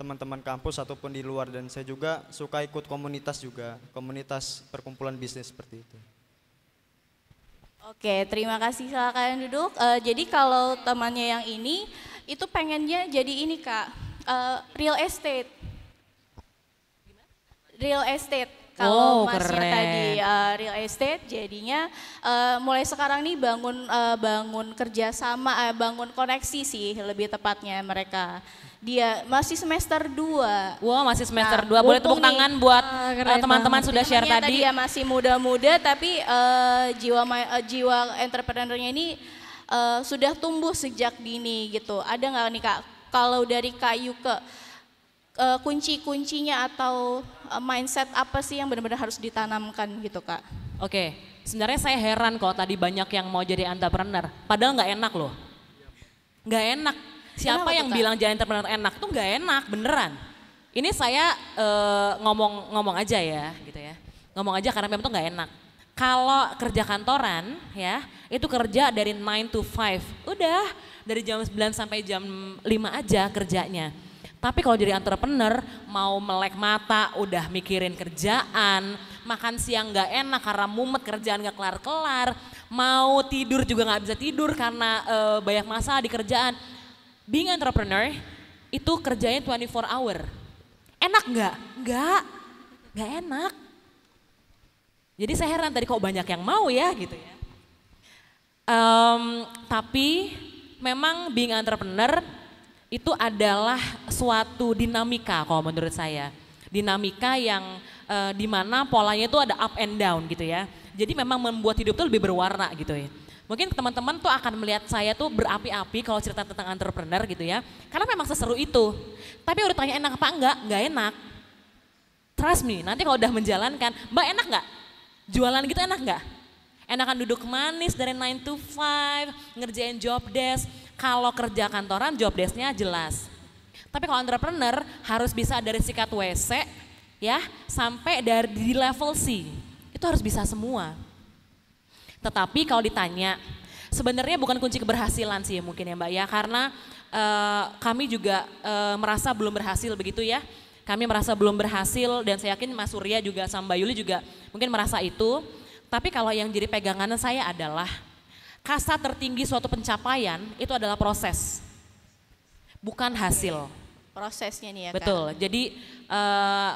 teman-teman kampus ataupun di luar dan saya juga suka ikut komunitas juga, komunitas perkumpulan bisnis seperti itu. Oke, terima kasih. Silakan duduk. Uh, jadi kalau temannya yang ini, itu pengennya jadi ini kak, uh, real estate. Real estate. Kalau oh, masnya tadi uh, real estate, jadinya uh, mulai sekarang nih bangun uh, bangun kerjasama, uh, bangun koneksi sih lebih tepatnya mereka dia masih semester 2. Wah, wow, masih semester 2. Nah, Boleh tepuk tangan nih. buat ah, eh, teman-teman uh, sudah share tadi. Dia ya masih muda-muda tapi uh, jiwa uh, jiwa entrepreneurnya ini uh, sudah tumbuh sejak dini gitu. Ada nggak nih Kak kalau dari kayu ke uh, kunci-kuncinya atau uh, mindset apa sih yang benar-benar harus ditanamkan gitu Kak? Oke, okay. sebenarnya saya heran kok tadi banyak yang mau jadi entrepreneur, padahal nggak enak loh. Nggak enak, Siapa Kenapa yang bilang jalan entrepreneur enak? tuh nggak enak, beneran. Ini saya ngomong-ngomong eh, uh, aja ya, gitu ya. Ngomong aja karena memang tuh nggak enak. Kalau kerja kantoran ya, itu kerja dari 9 to 5. Udah, dari jam 9 sampai jam 5 aja kerjanya. Tapi kalau jadi entrepreneur, mau melek mata, udah mikirin kerjaan, makan siang gak enak karena mumet kerjaan nggak kelar-kelar, mau tidur juga nggak bisa tidur karena e, banyak masalah di kerjaan being entrepreneur itu kerjanya 24 hour. Enak nggak? Nggak, nggak enak. Jadi saya heran tadi kok banyak yang mau ya gitu ya. Um, tapi memang being entrepreneur itu adalah suatu dinamika kalau menurut saya. Dinamika yang uh, eh, dimana polanya itu ada up and down gitu ya. Jadi memang membuat hidup itu lebih berwarna gitu ya. Mungkin teman-teman tuh akan melihat saya tuh berapi-api kalau cerita tentang entrepreneur gitu ya. Karena memang seseru itu. Tapi udah tanya enak apa enggak, enggak enak. Trust me, nanti kalau udah menjalankan, mbak enak enggak? Jualan gitu enak enggak? Enakan duduk manis dari 9 to 5, ngerjain job desk. Kalau kerja kantoran job desknya jelas. Tapi kalau entrepreneur harus bisa dari sikat WC ya sampai dari di level C. Itu harus bisa semua. Tetapi kalau ditanya, sebenarnya bukan kunci keberhasilan sih mungkin ya Mbak ya, karena uh, kami juga uh, merasa belum berhasil begitu ya. Kami merasa belum berhasil dan saya yakin Mas Surya juga sama Mbak Yuli juga mungkin merasa itu. Tapi kalau yang jadi pegangan saya adalah kasta tertinggi suatu pencapaian itu adalah proses, bukan hasil. Prosesnya nih ya. Betul. Kan? Jadi uh,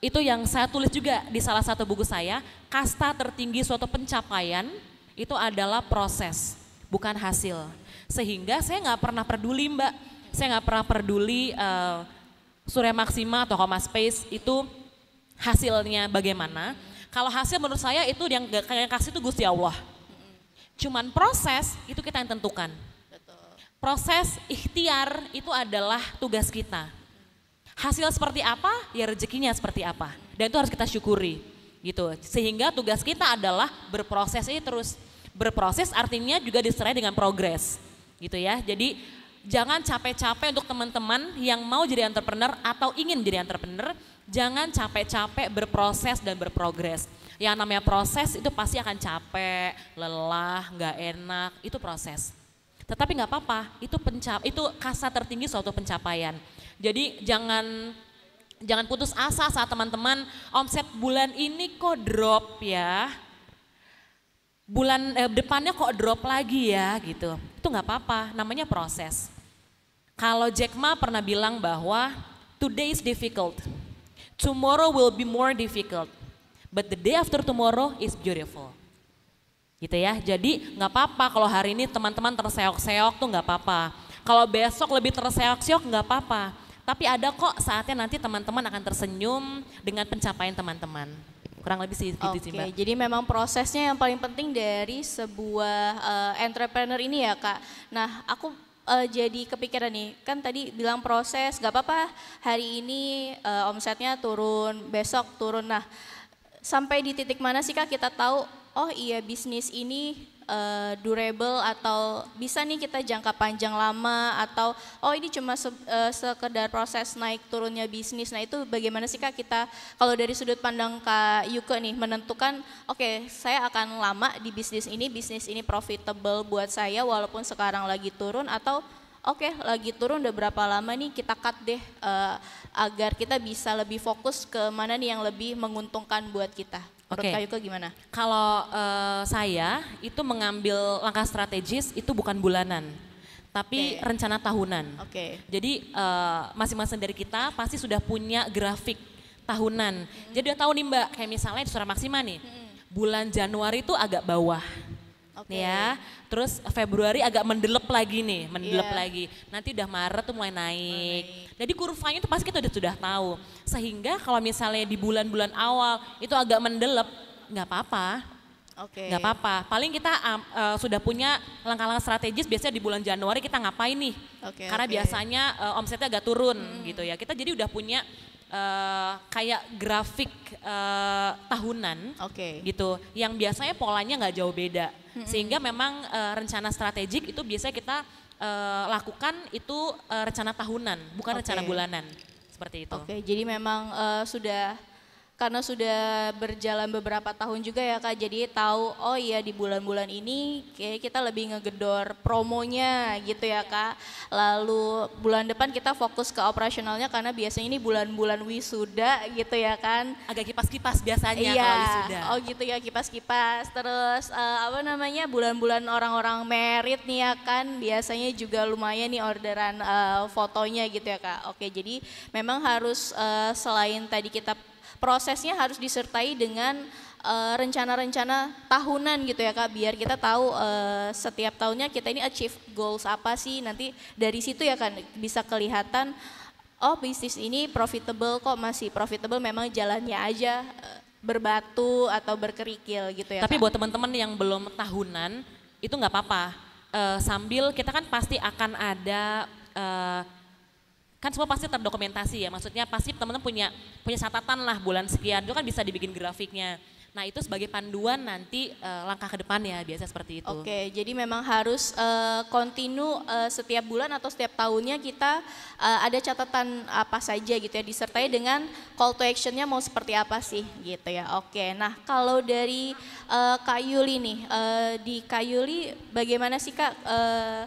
itu yang saya tulis juga di salah satu buku saya, kasta tertinggi suatu pencapaian itu adalah proses, bukan hasil. Sehingga saya nggak pernah peduli mbak, saya nggak pernah peduli uh, Surya Maksima atau koma Space itu hasilnya bagaimana. Kalau hasil menurut saya itu yang, kayak kasih itu Gusti Allah. Cuman proses itu kita yang tentukan. Proses ikhtiar itu adalah tugas kita hasil seperti apa, ya rezekinya seperti apa. Dan itu harus kita syukuri gitu. Sehingga tugas kita adalah berproses ini terus. Berproses artinya juga diserai dengan progres gitu ya. Jadi jangan capek-capek untuk teman-teman yang mau jadi entrepreneur atau ingin jadi entrepreneur, jangan capek-capek berproses dan berprogres. Yang namanya proses itu pasti akan capek, lelah, nggak enak, itu proses. Tetapi nggak apa-apa, itu pencap, itu kasa tertinggi suatu pencapaian. Jadi jangan jangan putus asa saat teman-teman omset bulan ini kok drop ya. Bulan eh, depannya kok drop lagi ya gitu. Itu nggak apa-apa, namanya proses. Kalau Jack Ma pernah bilang bahwa today is difficult, tomorrow will be more difficult, but the day after tomorrow is beautiful. Gitu ya, jadi nggak apa-apa kalau hari ini teman-teman terseok-seok tuh nggak apa-apa. Kalau besok lebih terseok-seok nggak apa-apa tapi ada kok saatnya nanti teman-teman akan tersenyum dengan pencapaian teman-teman. Kurang lebih sih gitu okay, sih Mbak. jadi memang prosesnya yang paling penting dari sebuah uh, entrepreneur ini ya Kak. Nah, aku uh, jadi kepikiran nih, kan tadi bilang proses, gak apa-apa hari ini uh, omsetnya turun, besok turun. Nah, sampai di titik mana sih Kak kita tahu oh iya bisnis ini uh, durable atau bisa nih kita jangka panjang lama atau oh ini cuma se uh, sekedar proses naik turunnya bisnis. Nah itu bagaimana sih kak kita kalau dari sudut pandang kak Yuke nih menentukan oke okay, saya akan lama di bisnis ini, bisnis ini profitable buat saya walaupun sekarang lagi turun atau oke okay, lagi turun udah berapa lama nih kita cut deh uh, agar kita bisa lebih fokus ke mana nih yang lebih menguntungkan buat kita. Oke. Okay. itu gimana? Kalau uh, saya itu mengambil langkah strategis itu bukan bulanan, tapi okay. rencana tahunan. Oke. Okay. Jadi masing eh, masing-masing dari kita pasti sudah punya grafik tahunan. Hmm. Jadi udah tahu nih Mbak, kayak misalnya di Suara maksimal nih, hmm. bulan Januari itu agak bawah. Okay. Ya, Terus Februari agak mendelep lagi nih, mendelep yeah. lagi. Nanti udah Maret tuh mulai naik. naik. Jadi kurvanya tuh pasti kita udah sudah tahu. Sehingga kalau misalnya di bulan-bulan awal itu agak mendelep, nggak apa-apa. Oke. Okay. Nggak apa-apa. Paling kita uh, sudah punya langkah-langkah strategis biasanya di bulan Januari kita ngapain nih? Okay, Karena okay. biasanya uh, omsetnya agak turun hmm. gitu ya. Kita jadi udah punya uh, kayak grafik uh, tahunan okay. gitu yang biasanya polanya nggak jauh beda mm-hmm. sehingga memang uh, rencana strategik itu biasanya kita uh, lakukan itu uh, rencana tahunan bukan okay. rencana bulanan seperti itu. Oke, okay, jadi memang uh, sudah karena sudah berjalan beberapa tahun juga ya kak jadi tahu oh iya di bulan-bulan ini kayak kita lebih ngegedor promonya gitu ya kak lalu bulan depan kita fokus ke operasionalnya karena biasanya ini bulan-bulan wisuda gitu ya kan agak kipas-kipas biasanya iya, kalau wisuda oh gitu ya kipas-kipas terus uh, apa namanya bulan-bulan orang-orang merit nih ya kan biasanya juga lumayan nih orderan uh, fotonya gitu ya kak oke jadi memang harus uh, selain tadi kita prosesnya harus disertai dengan eh, rencana-rencana uh, tahunan gitu ya Kak biar kita tahu uh, setiap tahunnya kita ini achieve goals apa sih nanti dari situ ya kan bisa kelihatan oh bisnis ini profitable kok masih profitable memang jalannya aja uh, berbatu atau berkerikil gitu ya. Tapi Kak. buat teman-teman yang belum tahunan itu nggak apa-apa. Uh, sambil kita kan pasti akan ada uh, kan semua pasti terdokumentasi ya maksudnya pasti teman-teman punya punya catatan lah bulan sekian itu kan bisa dibikin grafiknya nah itu sebagai panduan nanti uh, langkah ke depannya biasa seperti itu oke jadi memang harus eh, kontinu uh, uh, setiap bulan atau setiap tahunnya kita uh, ada catatan apa saja gitu ya disertai dengan call to actionnya mau seperti apa sih gitu ya oke nah kalau dari uh, kak nih uh, di kak Yuli bagaimana sih kak uh,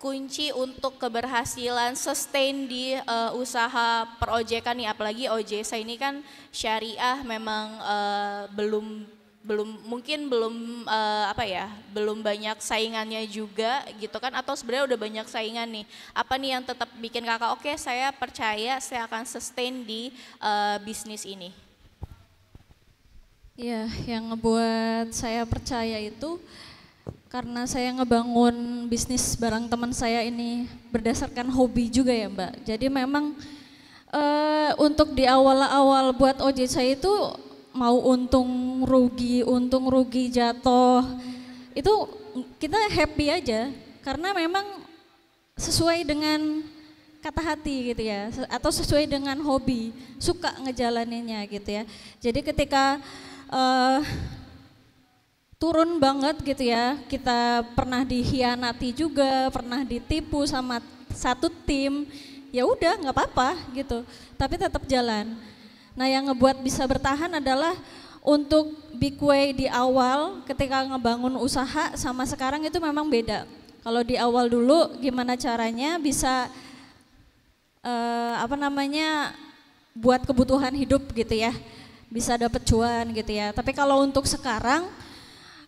kunci untuk keberhasilan sustain di uh, usaha perojekan nih apalagi OJK ini kan syariah memang uh, belum belum mungkin belum uh, apa ya belum banyak saingannya juga gitu kan atau sebenarnya udah banyak saingan nih apa nih yang tetap bikin kakak oke okay, saya percaya saya akan sustain di uh, bisnis ini ya yang ngebuat saya percaya itu karena saya ngebangun bisnis barang teman saya ini berdasarkan hobi juga ya Mbak. Jadi memang e, untuk di awal-awal buat OJ saya itu mau untung rugi, untung rugi jatuh itu kita happy aja karena memang sesuai dengan kata hati gitu ya atau sesuai dengan hobi suka ngejalaninnya gitu ya jadi ketika uh, turun banget gitu ya. Kita pernah dihianati juga, pernah ditipu sama satu tim. Ya udah, nggak apa-apa gitu. Tapi tetap jalan. Nah, yang ngebuat bisa bertahan adalah untuk big way di awal ketika ngebangun usaha sama sekarang itu memang beda. Kalau di awal dulu gimana caranya bisa eh, apa namanya buat kebutuhan hidup gitu ya bisa dapat cuan gitu ya. Tapi kalau untuk sekarang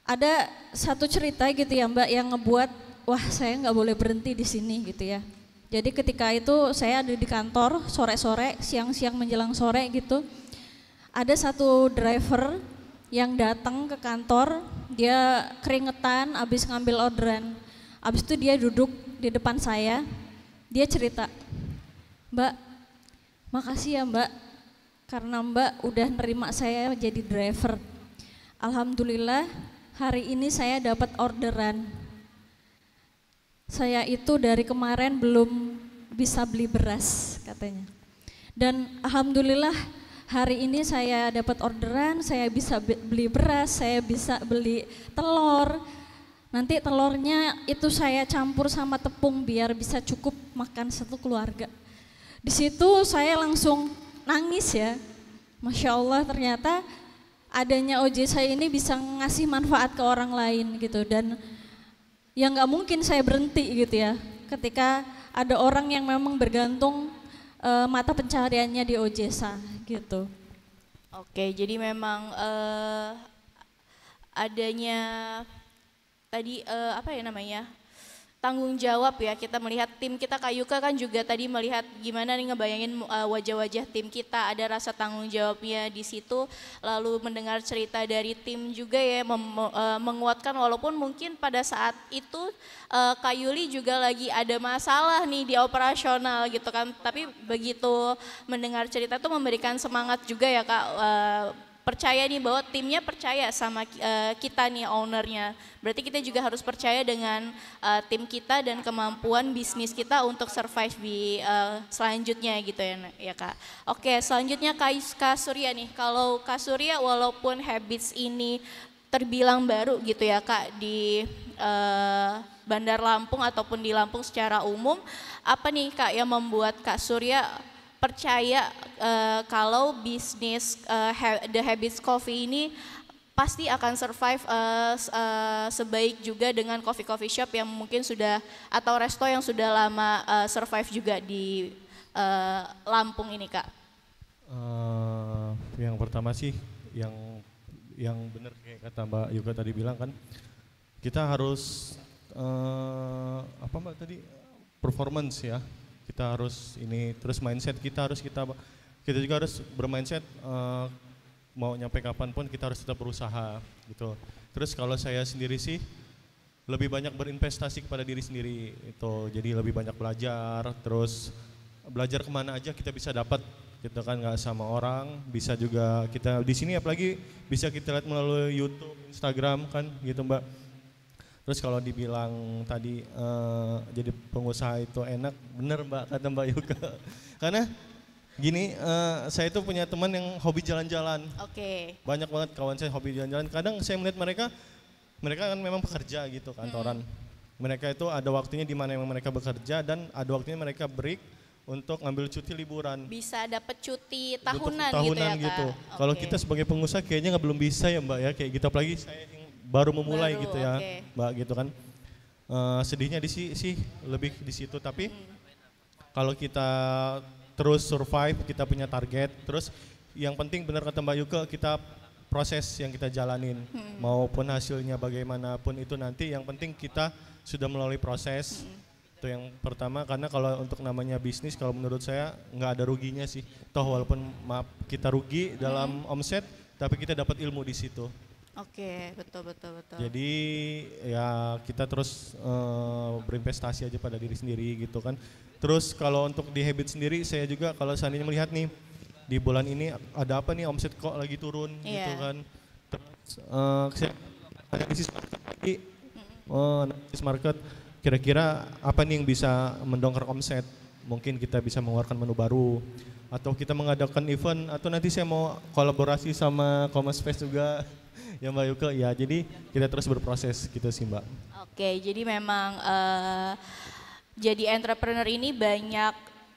ada satu cerita gitu ya Mbak yang ngebuat wah saya nggak boleh berhenti di sini gitu ya. Jadi ketika itu saya ada di kantor sore-sore, siang-siang menjelang sore gitu. Ada satu driver yang datang ke kantor, dia keringetan habis ngambil orderan. Habis itu dia duduk di depan saya, dia cerita, Mbak, makasih ya Mbak, karena Mbak udah nerima saya jadi driver. Alhamdulillah hari ini saya dapat orderan. Saya itu dari kemarin belum bisa beli beras katanya. Dan alhamdulillah hari ini saya dapat orderan, saya bisa beli beras, saya bisa beli telur. Nanti telurnya itu saya campur sama tepung biar bisa cukup makan satu keluarga. Di situ saya langsung nangis ya. Masya Allah ternyata adanya OJ saya ini bisa ngasih manfaat ke orang lain gitu dan ya nggak mungkin saya berhenti gitu ya ketika ada orang yang memang bergantung e, mata pencariannya di OJSA gitu. Oke, jadi memang e, adanya tadi e, apa ya namanya tanggung jawab ya kita melihat tim kita Kayuka kan juga tadi melihat gimana nih ngebayangin eh, wajah-wajah tim kita ada rasa tanggung jawabnya di situ lalu mendengar cerita dari tim juga ya eh, menguatkan walaupun mungkin pada saat itu eh, Kak Kayuli juga lagi ada masalah nih di operasional gitu kan tapi begitu mendengar cerita itu memberikan semangat juga ya Kak percaya nih bahwa timnya percaya sama uh, kita nih ownernya. Berarti kita juga harus percaya dengan uh, tim kita dan kemampuan bisnis kita untuk survive di uh, selanjutnya gitu ya, ya kak. Oke, selanjutnya kak, Surya nih. Kalau kak Surya walaupun habits ini terbilang baru gitu ya kak di uh, Bandar Lampung ataupun di Lampung secara umum, apa nih kak yang membuat kak Surya percaya uh, kalau bisnis uh, The Habits Coffee ini pasti akan survive uh, uh, sebaik juga dengan coffee coffee shop yang mungkin sudah atau resto yang sudah lama uh, survive juga di uh, Lampung ini kak. Uh, yang pertama sih yang yang benar kayak kata Mbak Yuka tadi bilang kan kita harus uh, apa Mbak tadi performance ya kita harus ini terus mindset kita harus kita kita juga harus bermindset uh, mau nyampe kapan pun kita harus tetap berusaha gitu. Terus kalau saya sendiri sih lebih banyak berinvestasi kepada diri sendiri itu jadi lebih banyak belajar terus belajar kemana aja kita bisa dapat kita gitu kan nggak sama orang bisa juga kita di sini apalagi bisa kita lihat melalui YouTube Instagram kan gitu mbak Terus kalau dibilang tadi uh, jadi pengusaha itu enak, bener Mbak kata Mbak Yuka. Karena gini, uh, saya itu punya teman yang hobi jalan-jalan. Oke. Okay. Banyak banget kawan saya hobi jalan-jalan. Kadang saya melihat mereka, mereka kan memang pekerja gitu hmm. kantoran. Hmm. Mereka itu ada waktunya di mana yang mereka bekerja dan ada waktunya mereka break untuk ngambil cuti liburan. Bisa dapat cuti tahunan, tahunan gitu ya gitu. Gitu. Okay. Kalau kita sebagai pengusaha kayaknya nggak belum bisa ya Mbak ya kayak gitu apalagi saya baru memulai baru, gitu ya, okay. Mbak gitu kan. Uh, sedihnya di sih si, lebih di situ tapi hmm. kalau kita terus survive, kita punya target, terus yang penting benar kata Mbak Yuka, kita proses yang kita jalanin hmm. maupun hasilnya bagaimanapun itu nanti yang penting kita sudah melalui proses hmm. itu yang pertama karena kalau untuk namanya bisnis kalau menurut saya nggak ada ruginya sih toh walaupun maaf kita rugi dalam hmm. omset tapi kita dapat ilmu di situ Oke, betul betul betul. Jadi ya kita terus uh, berinvestasi aja pada diri sendiri gitu kan. Terus kalau untuk di habit sendiri saya juga kalau seandainya melihat nih di bulan ini ada apa nih omset kok lagi turun yeah. gitu kan. Terus uh, eh, saya analisis market eh, analisis market kira-kira apa nih yang bisa mendongkrak omset? Mungkin kita bisa mengeluarkan menu baru atau kita mengadakan event atau nanti saya mau kolaborasi sama Commerce Space juga ya Mbak Yuka, ya jadi kita terus berproses gitu sih Mbak. Oke, jadi memang uh, jadi entrepreneur ini banyak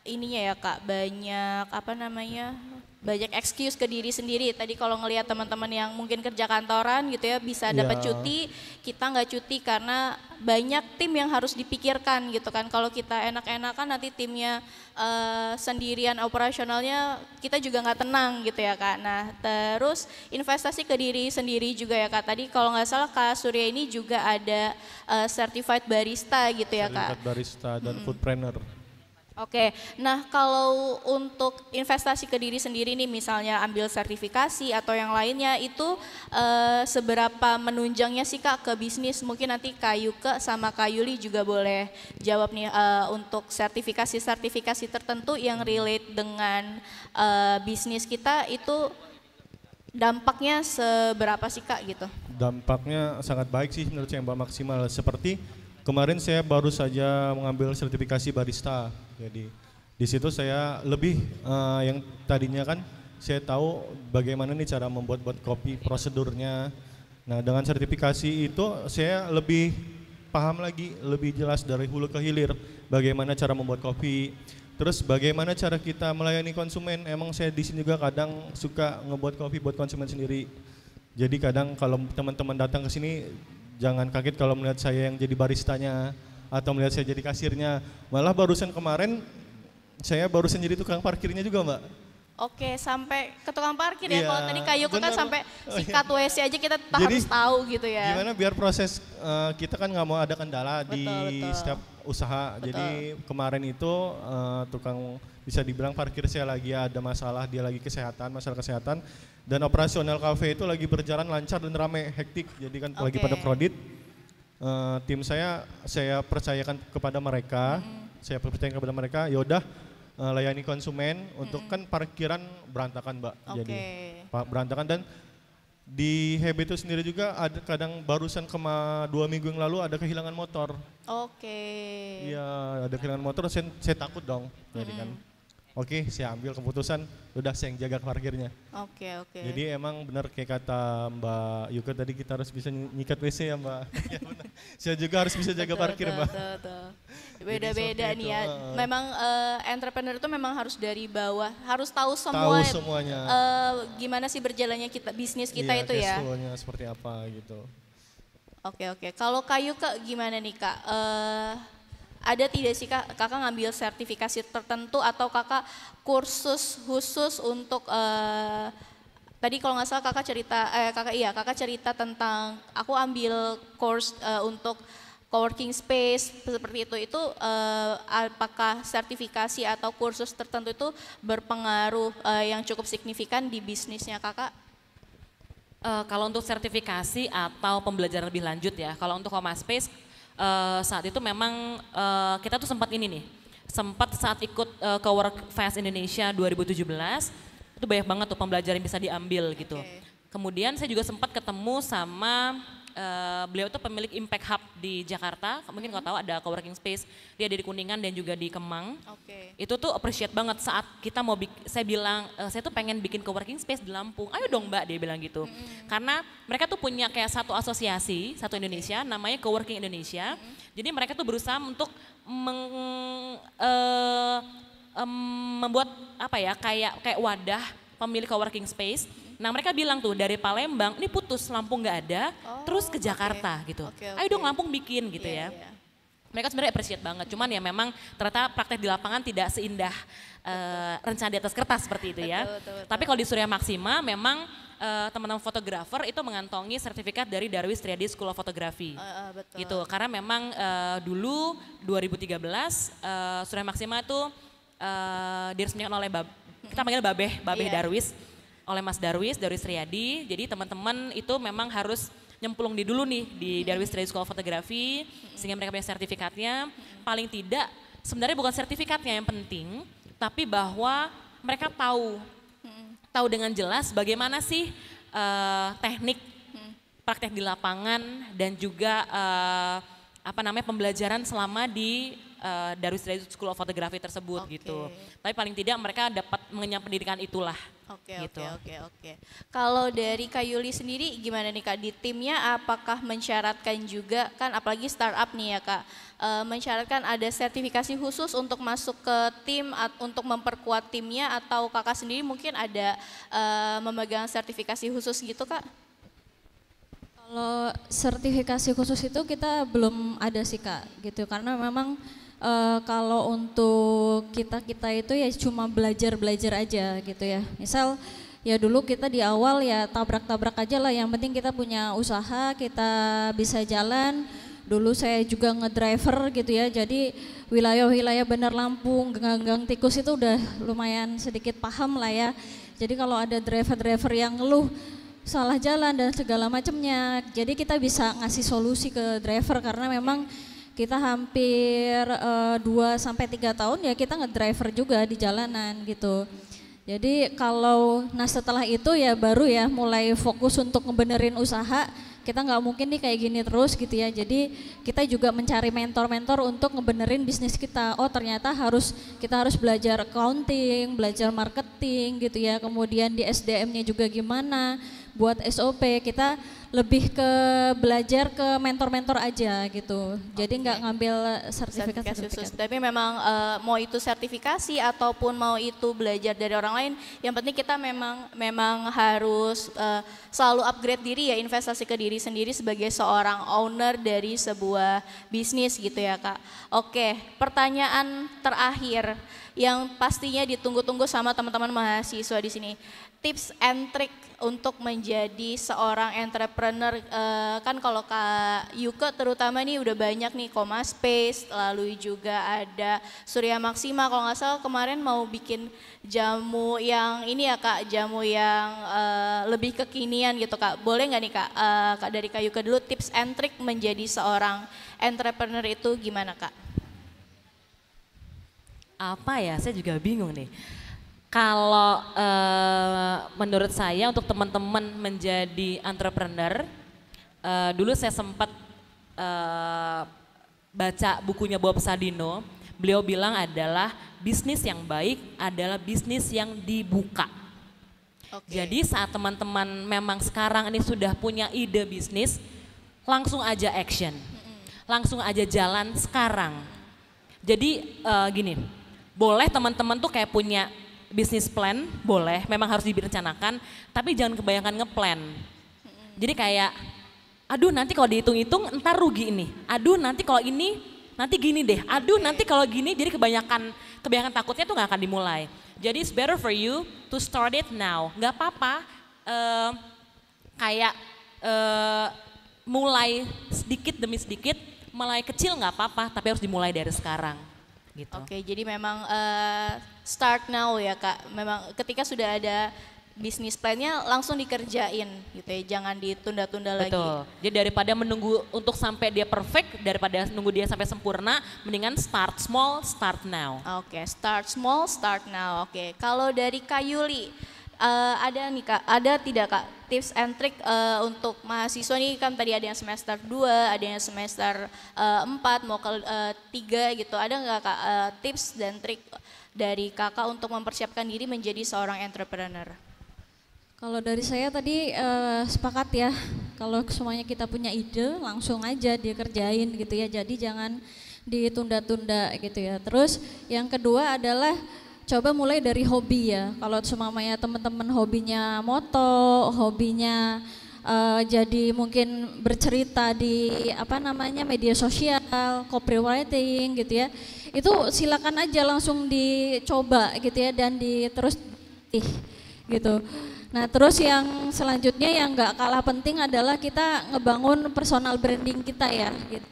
ininya ya Kak, banyak apa namanya banyak excuse ke diri sendiri. Tadi kalau ngelihat teman-teman yang mungkin kerja kantoran gitu ya bisa dapat iya. cuti, kita nggak cuti karena banyak tim yang harus dipikirkan gitu kan. Kalau kita enak-enakan nanti timnya uh, sendirian operasionalnya kita juga nggak tenang gitu ya kak. Nah terus investasi ke diri sendiri juga ya kak. Tadi kalau nggak salah kak Surya ini juga ada uh, certified barista gitu ya kak. Certified barista dan hmm. foodpreneur. Oke, nah kalau untuk investasi ke diri sendiri nih misalnya ambil sertifikasi atau yang lainnya itu eh, seberapa menunjangnya sih Kak ke bisnis? Mungkin nanti Kayu ke sama Kayuli juga boleh jawab nih eh, untuk sertifikasi-sertifikasi tertentu yang relate dengan eh, bisnis kita itu dampaknya seberapa sih Kak gitu? Dampaknya sangat baik sih menurut saya Mbak Maksimal seperti Kemarin saya baru saja mengambil sertifikasi barista. Jadi di situ saya lebih uh, yang tadinya kan saya tahu bagaimana nih cara membuat buat kopi prosedurnya. Nah dengan sertifikasi itu saya lebih paham lagi, lebih jelas dari hulu ke hilir bagaimana cara membuat kopi. Terus bagaimana cara kita melayani konsumen? Emang saya di sini juga kadang suka ngebuat kopi buat konsumen sendiri. Jadi kadang kalau teman-teman datang ke sini jangan kaget kalau melihat saya yang jadi baristanya atau melihat saya jadi kasirnya. Malah barusan kemarin saya barusan jadi tukang parkirnya juga, Mbak. Oke, sampai ke tukang parkir ya. ya kalau tadi kayu kan sampai oh, iya. sikat oh, WC aja kita jadi, harus tahu gitu ya. Gimana biar proses uh, kita kan nggak mau ada kendala betul, di betul. setiap usaha. Betul. Jadi kemarin itu uh, tukang bisa dibilang parkir saya lagi ada masalah, dia lagi kesehatan, masalah kesehatan. Dan operasional kafe itu lagi berjalan lancar dan ramai, hektik. Jadi kan okay. lagi pada kredit. Uh, tim saya saya percayakan kepada mereka, mm. saya percayakan kepada mereka, yaudah uh, eh, layani konsumen mm. untuk mm-hmm. kan parkiran berantakan, Mbak. Okay. Jadi berantakan dan di HB itu sendiri juga ada kadang barusan kema dua minggu yang lalu ada kehilangan motor. Oke. Okay. Iya ada kehilangan motor, saya, saya takut dong. Mm -hmm. kan Oke, saya ambil keputusan udah saya yang jaga parkirnya. Oke, okay, oke. Okay. Jadi emang benar kayak kata Mbak Yuka tadi kita harus bisa nyikat WC ya Mbak. ya Saya juga harus bisa jaga parkir Mbak. Beda-beda nih ya. memang uh, entrepreneur itu memang harus dari bawah, harus tahu semua. Tahu semuanya. Uh, gimana sih berjalannya kita bisnis kita iya, itu ya. Iya, seperti apa gitu. Oke, okay, oke. Kalau kayu ke gimana nih Kak? Uh, ada tidak sih kak, kakak ngambil sertifikasi tertentu atau kakak kursus khusus untuk uh, tadi kalau nggak salah kakak cerita eh kakak iya kakak cerita tentang aku ambil course uh, untuk co-working space seperti itu itu uh, apakah sertifikasi atau kursus tertentu itu berpengaruh uh, yang cukup signifikan di bisnisnya kakak? Uh, kalau untuk sertifikasi atau pembelajaran lebih lanjut ya, kalau untuk home Space uh, saat itu memang uh, kita tuh sempat ini nih, sempat saat ikut uh, ke Work Fest Indonesia 2017 itu banyak banget tuh pembelajaran bisa diambil okay. gitu. Kemudian saya juga sempat ketemu sama Eh, beliau itu pemilik Impact Hub di Jakarta. Mungkin hmm. kau mm-hmm. tahu ada coworking space. Dia ada di Kuningan dan juga di Kemang. Okay. Itu tuh appreciate banget saat kita mau saya bilang uh, saya tuh pengen bikin coworking space di Lampung. Ayo dong Mbak dia bilang gitu. Hmm. Karena mereka tuh punya kayak satu asosiasi, satu Indonesia okay. namanya Coworking Indonesia. Hmm. Jadi mereka tuh berusaha untuk meng uh, um, membuat apa ya kayak kayak wadah pemilik coworking working space Nah mereka bilang tuh dari Palembang, ini putus Lampung nggak ada, oh, terus ke oh, Jakarta okay. gitu. Okay, okay. Ayo dong Lampung bikin gitu yeah, ya. Yeah. Mereka sebenarnya appreciate banget, cuman ya memang ternyata praktek di lapangan tidak seindah uh, rencana di atas kertas seperti itu ya. Betul, betul, betul. Tapi kalau di Surya Maksima memang uh, teman-teman fotografer itu mengantongi sertifikat dari Darwis Triadi School of Photography. Uh, uh, betul. Gitu, karena memang uh, dulu 2013 uh, Surya Maksima tuh uh, diresmikan oleh Bab, kita panggil Babeh, Babeh yeah. Darwis oleh Mas Darwis, Darwis Riyadi. Jadi teman-teman itu memang harus nyemplung di dulu nih di mm-hmm. Darwis Riyadi School Photography mm-hmm. sehingga mereka punya sertifikatnya. Paling tidak sebenarnya bukan sertifikatnya yang penting, tapi bahwa mereka tahu mm-hmm. tahu dengan jelas bagaimana sih uh, teknik praktek di lapangan dan juga uh, apa namanya pembelajaran selama di uh, dari School of Photography tersebut okay. gitu. Tapi paling tidak mereka dapat mengenyam pendidikan itulah. Oke, gitu. oke, oke, oke. Kalau dari Kak Yuli sendiri gimana nih Kak di timnya apakah mensyaratkan juga kan apalagi startup nih ya Kak uh, mensyaratkan ada sertifikasi khusus untuk masuk ke tim at, untuk memperkuat timnya atau kakak sendiri mungkin ada uh, memegang sertifikasi khusus gitu kak? Kalau sertifikasi khusus itu kita belum ada sih kak gitu karena memang uh, kalau untuk kita kita itu ya cuma belajar belajar aja gitu ya misal ya dulu kita di awal ya tabrak-tabrak aja lah yang penting kita punya usaha kita bisa jalan dulu saya juga ngedriver gitu ya jadi wilayah-wilayah Bandar Lampung ganggang tikus itu udah lumayan sedikit paham lah ya jadi kalau ada driver-driver yang ngeluh salah jalan dan segala macamnya jadi kita bisa ngasih solusi ke driver karena memang kita hampir eh, dua sampai tiga tahun ya kita ngedriver juga di jalanan gitu. Jadi kalau nah setelah itu ya baru ya mulai fokus untuk ngebenerin usaha. Kita nggak mungkin nih kayak gini terus gitu ya. Jadi kita juga mencari mentor-mentor untuk ngebenerin bisnis kita. Oh ternyata harus kita harus belajar accounting, belajar marketing gitu ya. Kemudian di SDM-nya juga gimana buat SOP kita lebih ke belajar ke mentor-mentor aja gitu. Jadi nggak ngambil sertifikat, khusus. Tapi memang uh, mau itu sertifikasi ataupun mau itu belajar dari orang lain, yang penting kita memang memang harus uh, selalu upgrade diri ya investasi ke diri sendiri sebagai seorang owner dari sebuah bisnis gitu ya, Kak. Oke, pertanyaan terakhir yang pastinya ditunggu-tunggu sama teman-teman mahasiswa di sini tips and trick untuk menjadi seorang entrepreneur uh, kan kalau Kak Yuka terutama nih udah banyak nih Koma Space lalu juga ada Surya Maksima kalau nggak salah kemarin mau bikin jamu yang ini ya Kak jamu yang uh, lebih kekinian gitu Kak boleh nggak nih Kak uh, Kak dari Kak Yuka dulu tips and trick menjadi seorang entrepreneur itu gimana Kak? Apa ya saya juga bingung nih kalau uh, menurut saya untuk teman-teman menjadi entrepreneur, uh, dulu saya sempat uh, baca bukunya Bob Sadino. Beliau bilang adalah bisnis yang baik adalah bisnis yang dibuka. Okay. Jadi saat teman-teman memang sekarang ini sudah punya ide bisnis, langsung aja action, langsung aja jalan sekarang. Jadi uh, gini, boleh teman-teman tuh kayak punya bisnis plan boleh, memang harus direncanakan, tapi jangan kebanyakan ngeplan. Jadi kayak, aduh nanti kalau dihitung-hitung entar rugi ini, aduh nanti kalau ini nanti gini deh, aduh nanti kalau gini, jadi kebanyakan kebanyakan takutnya tuh nggak akan dimulai. Jadi it's better for you to start it now. Nggak apa-apa, uh, kayak uh, mulai sedikit demi sedikit, mulai kecil nggak apa-apa, tapi harus dimulai dari sekarang gitu. Oke, jadi memang uh, start now ya kak. Memang ketika sudah ada bisnis plannya langsung dikerjain gitu ya, jangan ditunda-tunda lagi. Betul. Jadi daripada menunggu untuk sampai dia perfect, daripada nunggu dia sampai sempurna, mendingan start small, start now. Oke, okay, start small, start now. Oke, okay. kalau dari Kayuli, Uh, ada nih kak, ada tidak kak tips and trick uh, untuk mahasiswa nih kan tadi ada yang semester 2, ada yang semester uh, eh, 4, mau ke uh, 3 gitu. Ada nggak kak uh, tips dan trik dari kakak untuk mempersiapkan diri menjadi seorang entrepreneur? Kalau dari saya tadi uh, sepakat ya, kalau semuanya kita punya ide langsung aja dia kerjain gitu ya, jadi jangan ditunda-tunda gitu ya. Terus yang kedua adalah coba mulai dari hobi ya. Kalau semuanya teman-teman hobinya moto, hobinya uh, jadi mungkin bercerita di apa namanya media sosial, copywriting gitu ya. Itu silakan aja langsung dicoba gitu ya dan di terus ih, gitu. Nah, terus yang selanjutnya yang nggak kalah penting adalah kita ngebangun personal branding kita ya gitu.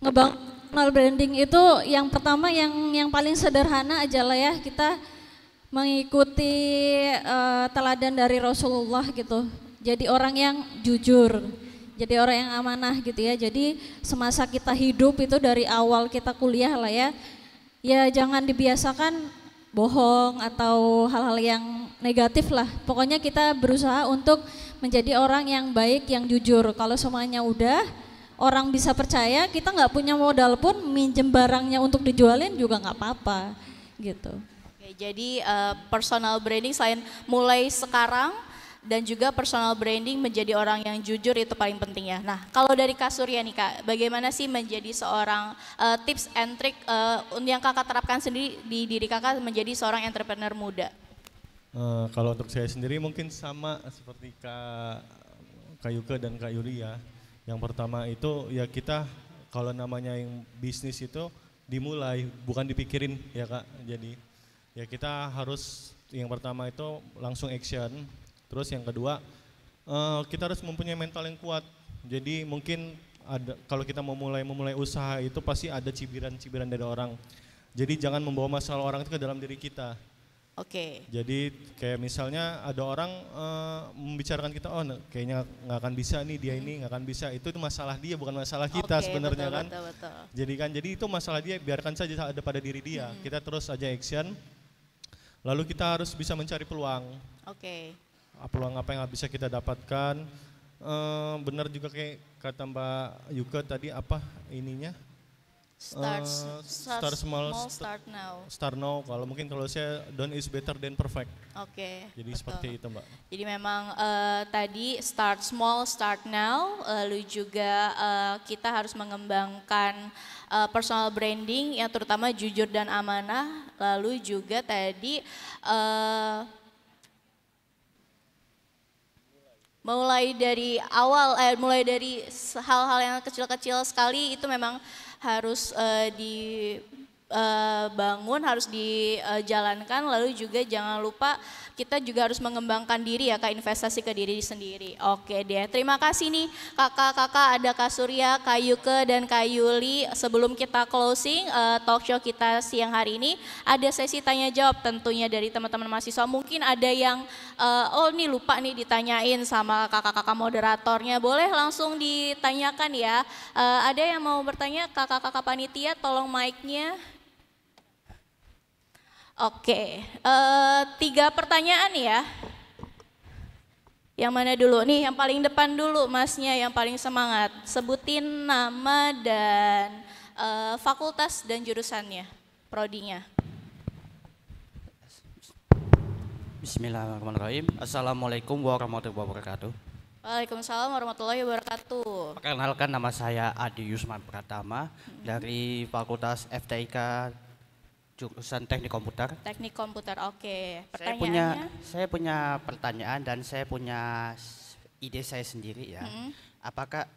Ngebangun Personal branding itu yang pertama yang yang paling sederhana aja lah ya kita mengikuti uh, teladan dari Rasulullah gitu. Jadi orang yang jujur, jadi orang yang amanah gitu ya. Jadi semasa kita hidup itu dari awal kita kuliah lah ya. Ya jangan dibiasakan bohong atau hal-hal yang negatif lah. Pokoknya kita berusaha untuk menjadi orang yang baik, yang jujur. Kalau semuanya udah orang bisa percaya kita nggak punya modal pun minjem barangnya untuk dijualin juga nggak apa-apa gitu. Oke, jadi uh, personal branding selain mulai sekarang dan juga personal branding menjadi orang yang jujur itu paling penting ya. Nah, kalau dari Kak Surya nih Kak, bagaimana sih menjadi seorang uh, tips and trick uh, yang Kakak terapkan sendiri di diri Kakak menjadi seorang entrepreneur muda? Uh, kalau untuk saya sendiri mungkin sama seperti Kak Kak Yuka dan Kak Yuri ya yang pertama itu ya kita kalau namanya yang bisnis itu dimulai bukan dipikirin ya kak. Jadi ya kita harus yang pertama itu langsung action. Terus yang kedua uh, kita harus mempunyai mental yang kuat. Jadi mungkin ada kalau kita mau mulai memulai usaha itu pasti ada cibiran-cibiran dari orang. Jadi jangan membawa masalah orang itu ke dalam diri kita. Oke. Okay. Jadi kayak misalnya ada orang uh, membicarakan kita, oh kayaknya nggak akan bisa nih dia ini nggak akan bisa. Itu itu masalah dia bukan masalah kita okay, sebenarnya kan. Betul, betul. Jadi kan jadi itu masalah dia biarkan saja ada pada diri dia. Hmm. Kita terus aja action. Lalu kita harus bisa mencari peluang. Oke. Okay. Ah, peluang apa yang bisa kita dapatkan? Uh, benar juga kayak kata Mbak Yuka tadi apa ininya? Start, eh, start, start small, small start now. Start now. Kalau mungkin kalau saya done is better than perfect. Oke. Okay, Jadi betul. seperti itu mbak. Jadi memang uh, tadi start small, start now. Lalu eh, juga uh, kita harus mengembangkan uh, personal branding yang terutama jujur dan amanah. Lalu juga tadi uh, mulai dari awal, eh, mulai dari hal-hal yang kecil-kecil sekali itu memang harus uh, eh, dibangun, eh, harus dijalankan, lalu juga jangan lupa kita juga harus mengembangkan diri ya kak investasi ke diri sendiri. Oke deh, terima kasih nih kakak-kakak ada Kak Surya, Kak Yuke, dan Kak Yuli. Sebelum kita closing uh, talk show kita siang hari ini, ada sesi tanya jawab tentunya dari teman-teman mahasiswa. Mungkin ada yang uh, oh nih lupa nih ditanyain sama kakak-kakak moderatornya. Boleh langsung ditanyakan ya. Uh, ada yang mau bertanya kakak-kakak panitia tolong mic-nya. Oke, uh, tiga pertanyaan ya. Yang mana dulu? Nih yang paling depan dulu masnya yang paling semangat. Sebutin nama dan uh, fakultas dan jurusannya, prodinya. Bismillahirrahmanirrahim. Assalamualaikum warahmatullahi wabarakatuh. Waalaikumsalam warahmatullahi wabarakatuh. Perkenalkan nama saya Adi Yusman Pratama hmm. dari Fakultas FTIK jurusan Teknik Komputer. Teknik Komputer, oke. Okay. Saya punya, saya punya pertanyaan dan saya punya ide saya sendiri ya. Hmm. Apakah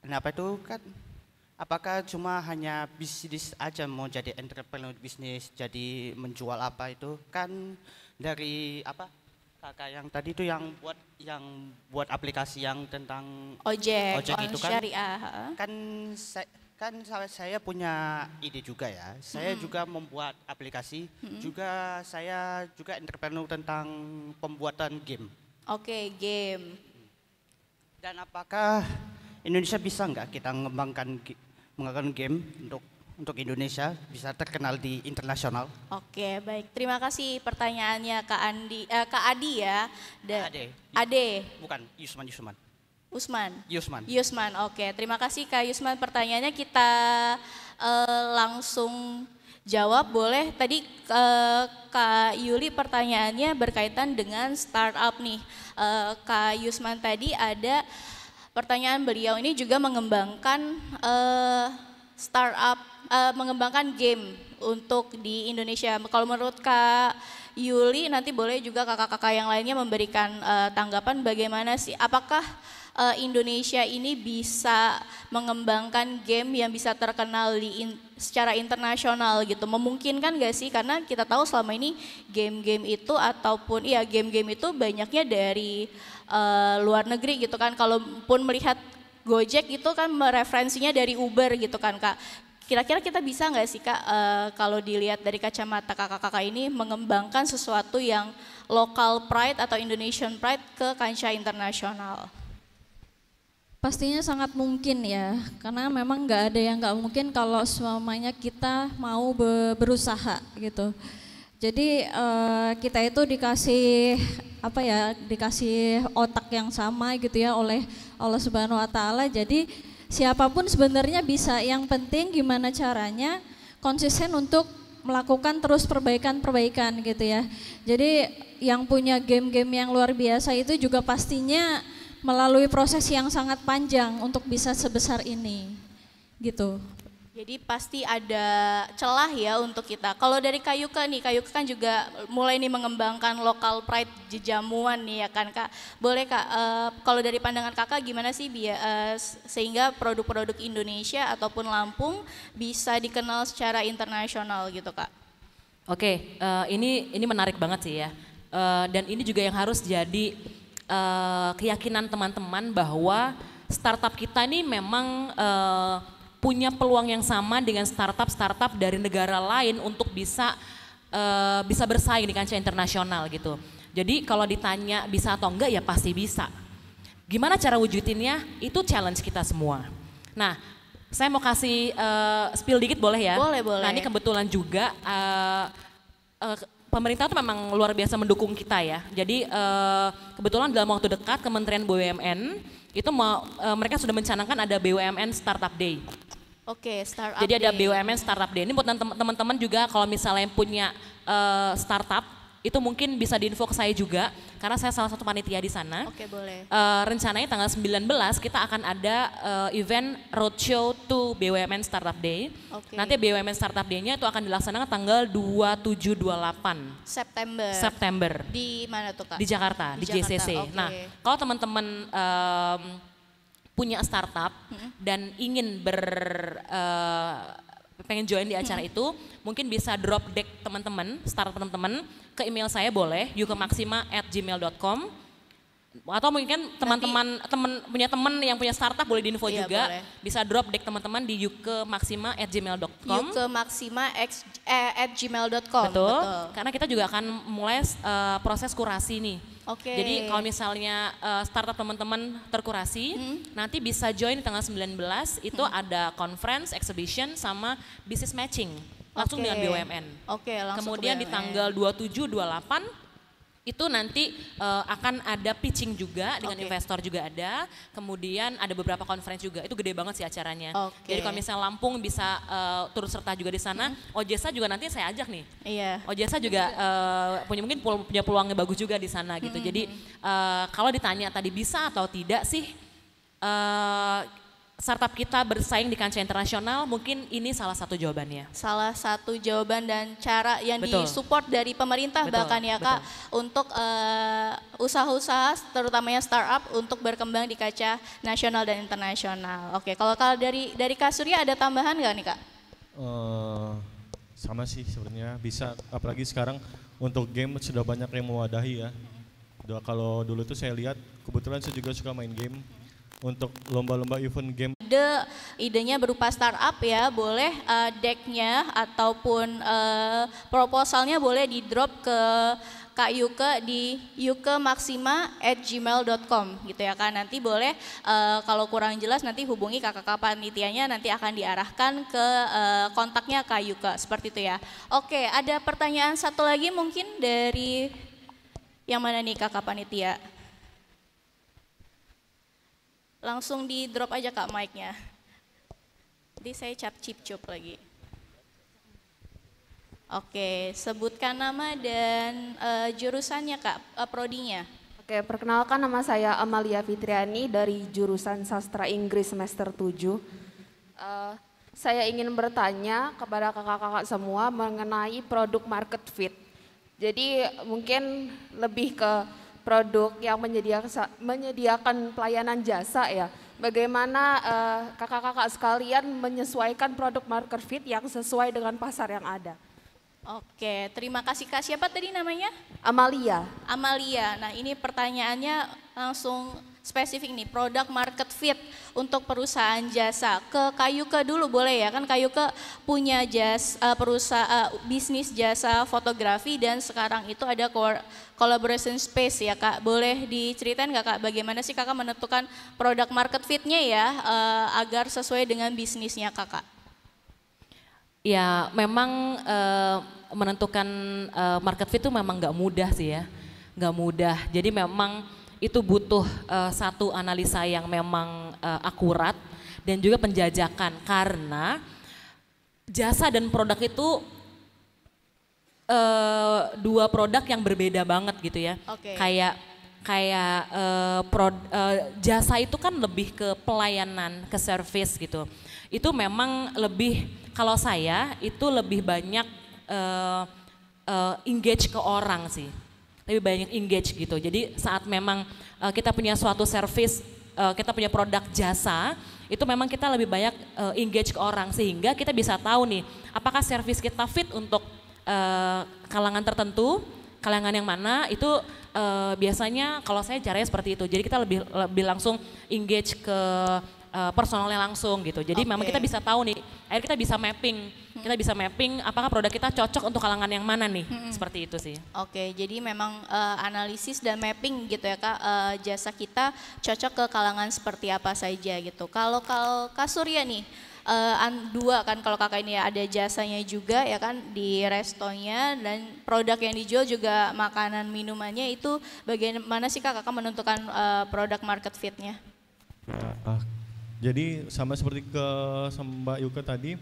kenapa itu kan apakah cuma hanya bisnis aja mau jadi entrepreneur bisnis jadi menjual apa itu kan dari apa kakak yang tadi itu yang buat yang buat aplikasi yang tentang ojek, ojek itu kan syariah. kan saya, kan saya punya ide juga ya saya hmm. juga membuat aplikasi hmm. juga saya juga entrepreneur tentang pembuatan game oke okay, game dan apakah Indonesia bisa nggak kita mengembangkan mengembangkan game untuk untuk Indonesia bisa terkenal di internasional? Oke, baik. Terima kasih pertanyaannya Kak Andi, eh, Kak Adi ya. Da Ade. Ade. Bukan, Yusman Yusman. Usman. Yusman. Yusman. Oke, terima kasih Kak Yusman. Pertanyaannya kita eh, langsung jawab boleh. Tadi eh, Kak Yuli pertanyaannya berkaitan dengan startup nih. Eh, Kak Yusman tadi ada pertanyaan beliau ini juga mengembangkan eh, startup uh, mengembangkan game untuk di Indonesia. Kalau menurut Kak Yuli nanti boleh juga kakak-kakak yang lainnya memberikan uh, tanggapan bagaimana sih apakah uh, Indonesia ini bisa mengembangkan game yang bisa terkenal di in, secara internasional gitu. Memungkinkan gak sih karena kita tahu selama ini game-game itu ataupun ya game-game itu banyaknya dari uh, luar negeri gitu kan. Kalaupun melihat Gojek itu kan mereferensinya dari Uber gitu kan kak. Kira-kira kita bisa nggak sih kak uh, kalau dilihat dari kacamata kakak-kakak ini mengembangkan sesuatu yang lokal pride atau Indonesian pride ke kancah internasional? Pastinya sangat mungkin ya, karena memang nggak ada yang nggak mungkin kalau semuanya kita mau be berusaha gitu. Jadi uh, kita itu dikasih apa ya, dikasih otak yang sama gitu ya oleh Allah Subhanahu Wa Taala. Jadi siapapun sebenarnya bisa. Yang penting gimana caranya konsisten untuk melakukan terus perbaikan-perbaikan gitu ya. Jadi yang punya game-game yang luar biasa itu juga pastinya melalui proses yang sangat panjang untuk bisa sebesar ini. Gitu. Jadi pasti ada celah ya untuk kita. Kalau dari Kayuka nih, Kayuka kan juga mulai nih mengembangkan lokal pride jejamuan nih ya kan Kak. Boleh Kak, uh, kalau dari pandangan Kakak gimana sih biar uh, eh, sehingga produk-produk Indonesia ataupun Lampung bisa dikenal secara internasional gitu Kak? Oke, uh, ini ini menarik banget sih ya. Uh, dan ini juga yang harus jadi uh, keyakinan teman-teman bahwa startup kita ini memang uh, punya peluang yang sama dengan startup-startup dari negara lain untuk bisa uh, bisa bersaing di kancah internasional gitu. Jadi kalau ditanya bisa atau enggak ya pasti bisa. Gimana cara wujudinnya? Itu challenge kita semua. Nah, saya mau kasih uh, spill dikit boleh ya? Boleh, boleh. Nah, ini kebetulan juga uh, uh, pemerintah itu memang luar biasa mendukung kita ya. Jadi uh, kebetulan dalam waktu dekat Kementerian BUMN itu mau, uh, mereka sudah mencanangkan ada BUMN Startup Day. Oke, okay, startup. Jadi ada BUMN Startup Day. Ini buat teman-teman juga kalau misalnya punya uh, startup itu mungkin bisa diinfo ke saya juga karena saya salah satu panitia di sana. Oke, boleh. Uh, rencananya tanggal 19 kita akan ada uh, event roadshow to BUMN Startup Day. Oke. Nanti BUMN Startup Day-nya itu akan dilaksanakan tanggal 27 28 September. September. Di mana tuh, Kak? Di Jakarta, di, di Jakarta, JCC. Okay. Nah, kalau teman-teman um, punya startup -hmm. dan ingin ber uh, pengen join di acara itu, mungkin bisa drop deck teman-teman, start teman-teman ke email saya boleh, yukemaksima@gmail.com atau mungkin kan teman-teman teman punya teman yang punya startup boleh diinfo iya, juga boleh. bisa drop deck teman-teman di yukemaxima@gmail.com yukemaxima@gmail.com betul, betul karena kita juga akan mulai uh, proses kurasi nih Oke. Okay. Jadi kalau misalnya uh, startup teman-teman terkurasi, hmm. nanti bisa join di tanggal 19 itu hmm. ada conference, exhibition sama business matching langsung okay. dengan BUMN. Oke, okay, langsung Kemudian ke BUMN. di tanggal 27 28 itu nanti uh, akan ada pitching juga dengan okay. investor juga ada. Kemudian ada beberapa conference juga. Itu gede banget sih acaranya. Okay. Jadi kalau misalnya Lampung bisa uh, turut serta juga di sana, hmm. Ojesa juga nanti saya ajak nih. Iya. Ojesa juga uh, punya mungkin punya peluangnya bagus juga di sana gitu. Hmm. Jadi uh, kalau ditanya tadi bisa atau tidak sih uh, startup kita bersaing di kancah internasional, mungkin ini salah satu jawabannya. Salah satu jawaban dan cara yang betul. disupport dari pemerintah betul, bahkan ya Kak betul. untuk eh, usaha-usaha terutamanya startup untuk berkembang di kancah nasional dan internasional. Oke, kalau kalau dari dari Kak Surya ada tambahan nggak nih Kak? Uh, sama sih sebenarnya bisa apalagi sekarang untuk game sudah banyak yang mewadahi ya. kalau dulu itu saya lihat kebetulan saya juga suka main game untuk lomba-lomba event game? Ide idenya berupa startup ya, boleh uh, decknya ataupun uh, proposalnya boleh di drop ke Kak Yuka di yukemaxima@gmail.com gitu ya kan. Nanti boleh uh, kalau kurang jelas nanti hubungi kakak-kakak panitianya nanti akan diarahkan ke uh, kontaknya Kak Yuka, seperti itu ya. Oke, ada pertanyaan satu lagi mungkin dari yang mana nih kakak panitia? Langsung di drop aja kak mic-nya. Jadi saya cap chip cup lagi. Oke, sebutkan nama dan uh, jurusannya kak, uh, prodinya. Oke, perkenalkan nama saya Amalia Fitriani dari jurusan Sastra Inggris semester 7. Uh, eh, saya ingin bertanya kepada kakak-kakak semua mengenai produk market fit. Jadi mungkin lebih ke produk yang menyediakan, pelayanan jasa ya. Bagaimana eh, kakak-kakak uh, sekalian menyesuaikan produk market fit yang sesuai dengan pasar yang ada. Oke, terima kasih Kak. Siapa tadi namanya? Amalia. Amalia. Nah ini pertanyaannya langsung spesifik nih, produk market fit untuk perusahaan jasa. Ke kayu ke dulu boleh ya, kan kayu ke punya jasa eh, perusahaan eh, bisnis jasa fotografi dan sekarang itu ada collaboration space ya Kak. Boleh diceritain nggak Kak bagaimana sih Kakak menentukan produk market fitnya ya eh, agar sesuai dengan bisnisnya Kakak? Ya, memang menentukan market fit itu memang nggak mudah sih ya, nggak mudah. Jadi memang itu butuh uh, satu analisa yang memang uh, akurat dan juga penjajakan karena jasa dan produk itu uh, dua produk yang berbeda banget gitu ya. Okay. Kayak kayak uh, pro, uh, jasa itu kan lebih ke pelayanan, ke service gitu. Itu memang lebih kalau saya itu lebih banyak uh, uh, engage ke orang sih lebih banyak engage gitu. Jadi saat memang uh, kita punya suatu service, uh, kita punya produk jasa, itu memang kita lebih banyak uh, engage ke orang sehingga kita bisa tahu nih apakah service kita fit untuk uh, kalangan tertentu, kalangan yang mana itu uh, biasanya kalau saya caranya seperti itu. Jadi kita lebih lebih langsung engage ke uh, personalnya langsung gitu. Jadi okay. memang kita bisa tahu nih, akhirnya kita bisa mapping, hmm. kita bisa mapping apakah produk kita cocok untuk kalangan yang mana nih, hmm. seperti itu sih. Oke, okay, jadi memang uh, analisis dan mapping gitu ya kak, uh, jasa kita cocok ke kalangan seperti apa saja gitu. Kalau kalau Kak Surya nih, uh, an, dua kan kalau kakak ini ya ada jasanya juga ya kan di restonya dan produk yang dijual juga makanan minumannya itu bagaimana sih kakak menentukan uh, produk market fitnya? uh, jadi sama seperti ke Mbak Yuka tadi,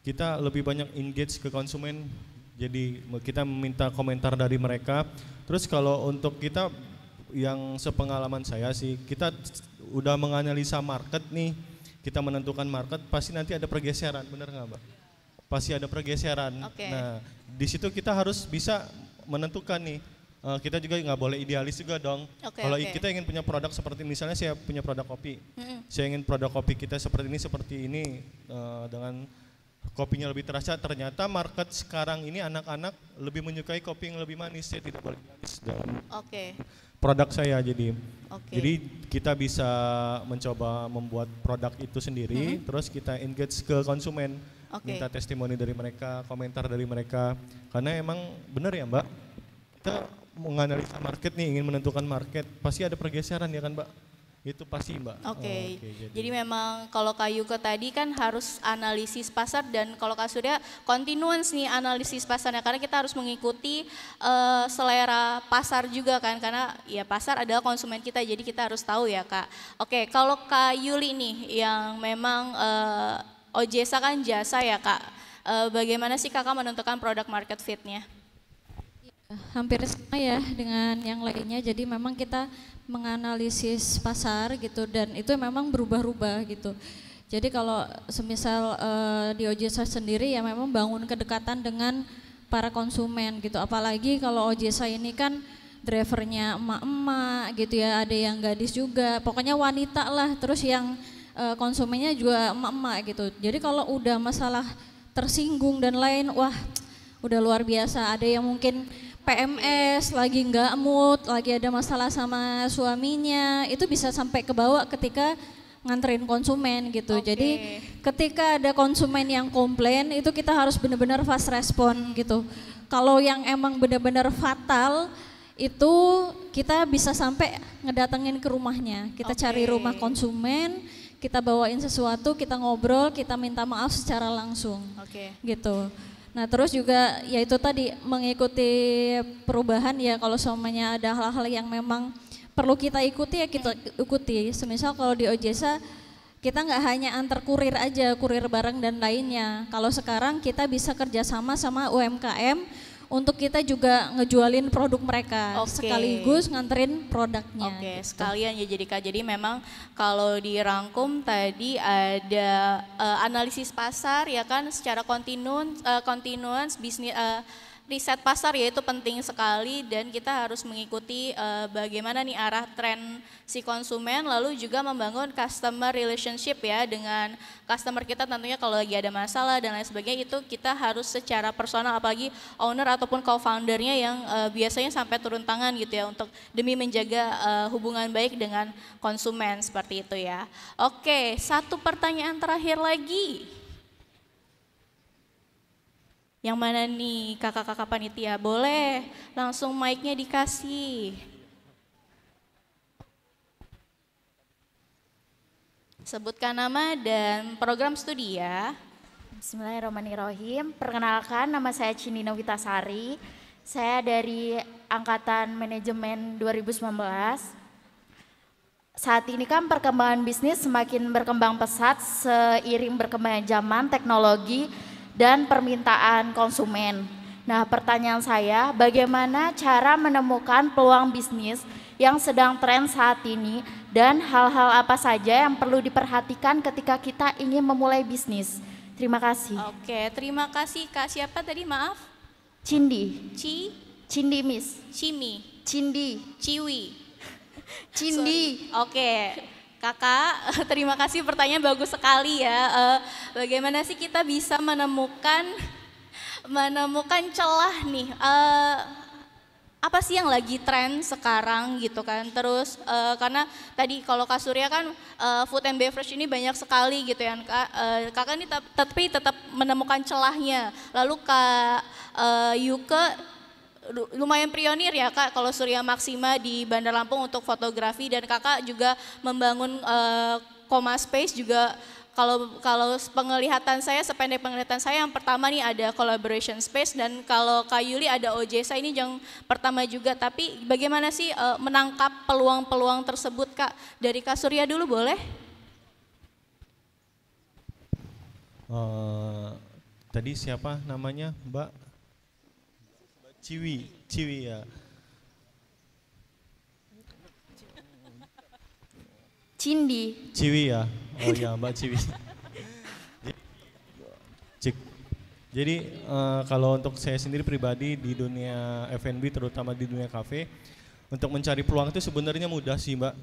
kita lebih banyak engage ke konsumen. Jadi kita meminta komentar dari mereka. Terus kalau untuk kita yang sepengalaman saya sih, kita udah menganalisa market nih. Kita menentukan market, pasti nanti ada pergeseran, benar nggak Mbak? Pasti ada pergeseran. Okay. Nah, di situ kita harus bisa menentukan nih Eh, kita juga nggak boleh idealis juga dong. Okay, Kalau okay. kita ingin punya produk seperti misalnya saya punya produk kopi, mm-hmm. saya ingin produk kopi kita seperti ini seperti ini uh, dengan kopinya lebih terasa. Ternyata market sekarang ini anak-anak lebih menyukai kopi yang lebih manis. Saya tidak boleh idealis dalam okay. produk saya jadi. Okay. Jadi kita bisa mencoba membuat produk itu sendiri, mm-hmm. terus kita engage ke konsumen. Okay. minta testimoni dari mereka, komentar dari mereka, karena emang benar ya Mbak, kita menganalisa market nih ingin menentukan market pasti ada pergeseran ya kan mbak itu pasti mbak. Oke. Okay. Oh, okay, jadi. jadi memang kalau kayu ke tadi kan harus analisis pasar dan kalau Kak Surya continuance nih analisis pasarnya karena kita harus mengikuti uh, selera pasar juga kan karena ya pasar adalah konsumen kita jadi kita harus tahu ya Kak. Oke, okay, kalau Kak Yuli nih yang memang uh, eh, OJSA kan jasa ya Kak. Eh, bagaimana sih Kakak menentukan produk market fitnya? hampir sama ya dengan yang lainnya. Jadi memang kita menganalisis pasar gitu dan itu memang berubah-ubah gitu. Jadi kalau semisal uh, di OJS sendiri ya memang bangun kedekatan dengan para konsumen gitu. Apalagi kalau OJS ini kan drivernya emak-emak gitu ya, ada yang gadis juga. Pokoknya wanita lah. Terus yang uh, konsumennya juga emak-emak gitu. Jadi kalau udah masalah tersinggung dan lain, wah udah luar biasa. Ada yang mungkin PMS, lagi nggak mood, lagi ada masalah sama suaminya, itu bisa sampai ke bawah ketika nganterin konsumen gitu. Okay. Jadi ketika ada konsumen yang komplain itu kita harus benar-benar fast respon hmm. gitu. Kalau yang emang benar-benar fatal itu kita bisa sampai ngedatengin ke rumahnya. Kita okay. cari rumah konsumen, kita bawain sesuatu, kita ngobrol, kita minta maaf secara langsung. Oke. Okay. Gitu. Nah terus juga ya itu tadi mengikuti perubahan ya kalau semuanya ada hal-hal yang memang perlu kita ikuti ya kita ikuti. Semisal kalau di OJSA kita nggak hanya antar kurir aja, kurir barang dan lainnya. Kalau sekarang kita bisa kerjasama sama UMKM, untuk kita juga ngejualin produk mereka okay. sekaligus nganterin produknya. Oke, okay, gitu. sekalian ya jadi Kak. Jadi memang kalau dirangkum tadi ada uh, analisis pasar ya kan secara kontinuan uh, eh, kontinuans bisnis uh, eh, riset pasar yaitu penting sekali dan kita harus mengikuti uh, bagaimana nih arah tren si konsumen lalu juga membangun customer relationship ya dengan customer kita tentunya kalau lagi ada masalah dan lain sebagainya itu kita harus secara personal apalagi owner ataupun co-foundernya yang uh, biasanya sampai turun tangan gitu ya untuk demi menjaga uh, hubungan baik dengan konsumen seperti itu ya. Oke, satu pertanyaan terakhir lagi. Yang mana nih kakak-kakak panitia? Boleh langsung mic-nya dikasih. Sebutkan nama dan program studi ya. Bismillahirrahmanirrahim. Perkenalkan nama saya Cinina Witasari. Saya dari angkatan manajemen 2019. Saat ini kan perkembangan bisnis semakin berkembang pesat seiring berkembangnya zaman, teknologi, dan permintaan konsumen. Nah, pertanyaan saya, bagaimana cara menemukan peluang bisnis yang sedang tren saat ini dan hal-hal apa saja yang perlu diperhatikan ketika kita ingin memulai bisnis? Terima kasih. Oke, terima kasih Kak. Siapa tadi? Maaf. Cindi. Ci? Cindi Miss. Cimi. Cindi. Ciwi. Cindi. Oke. Oke. Kakak, terima kasih pertanyaan bagus sekali ya. Uh, bagaimana sih kita bisa menemukan menemukan celah nih? Uh, apa sih yang lagi tren sekarang gitu kan terus uh, karena tadi kalau Kak Surya kan uh, food and beverage ini banyak sekali gitu ya Kak uh, Kakak ini tapi tetap menemukan celahnya lalu Kak uh, Yuke lumayan pionir ya Kak kalau Surya Maksima di Bandar Lampung untuk fotografi dan Kakak juga membangun uh, Space juga kalau kalau penglihatan saya sependek penglihatan saya yang pertama nih ada collaboration space dan kalau Kak Yuli ada OJSA ini yang pertama juga tapi bagaimana sih uh, menangkap peluang-peluang tersebut Kak dari Kak Surya dulu boleh? Uh, tadi siapa namanya Mbak? Ciwi, Ciwi ya. Cindi. Ciwi ya. Oh iya, Mbak Ciwi. Cik. Jadi uh, kalau untuk saya sendiri pribadi di dunia F&B terutama di dunia kafe untuk mencari peluang itu sebenarnya mudah sih, Mbak.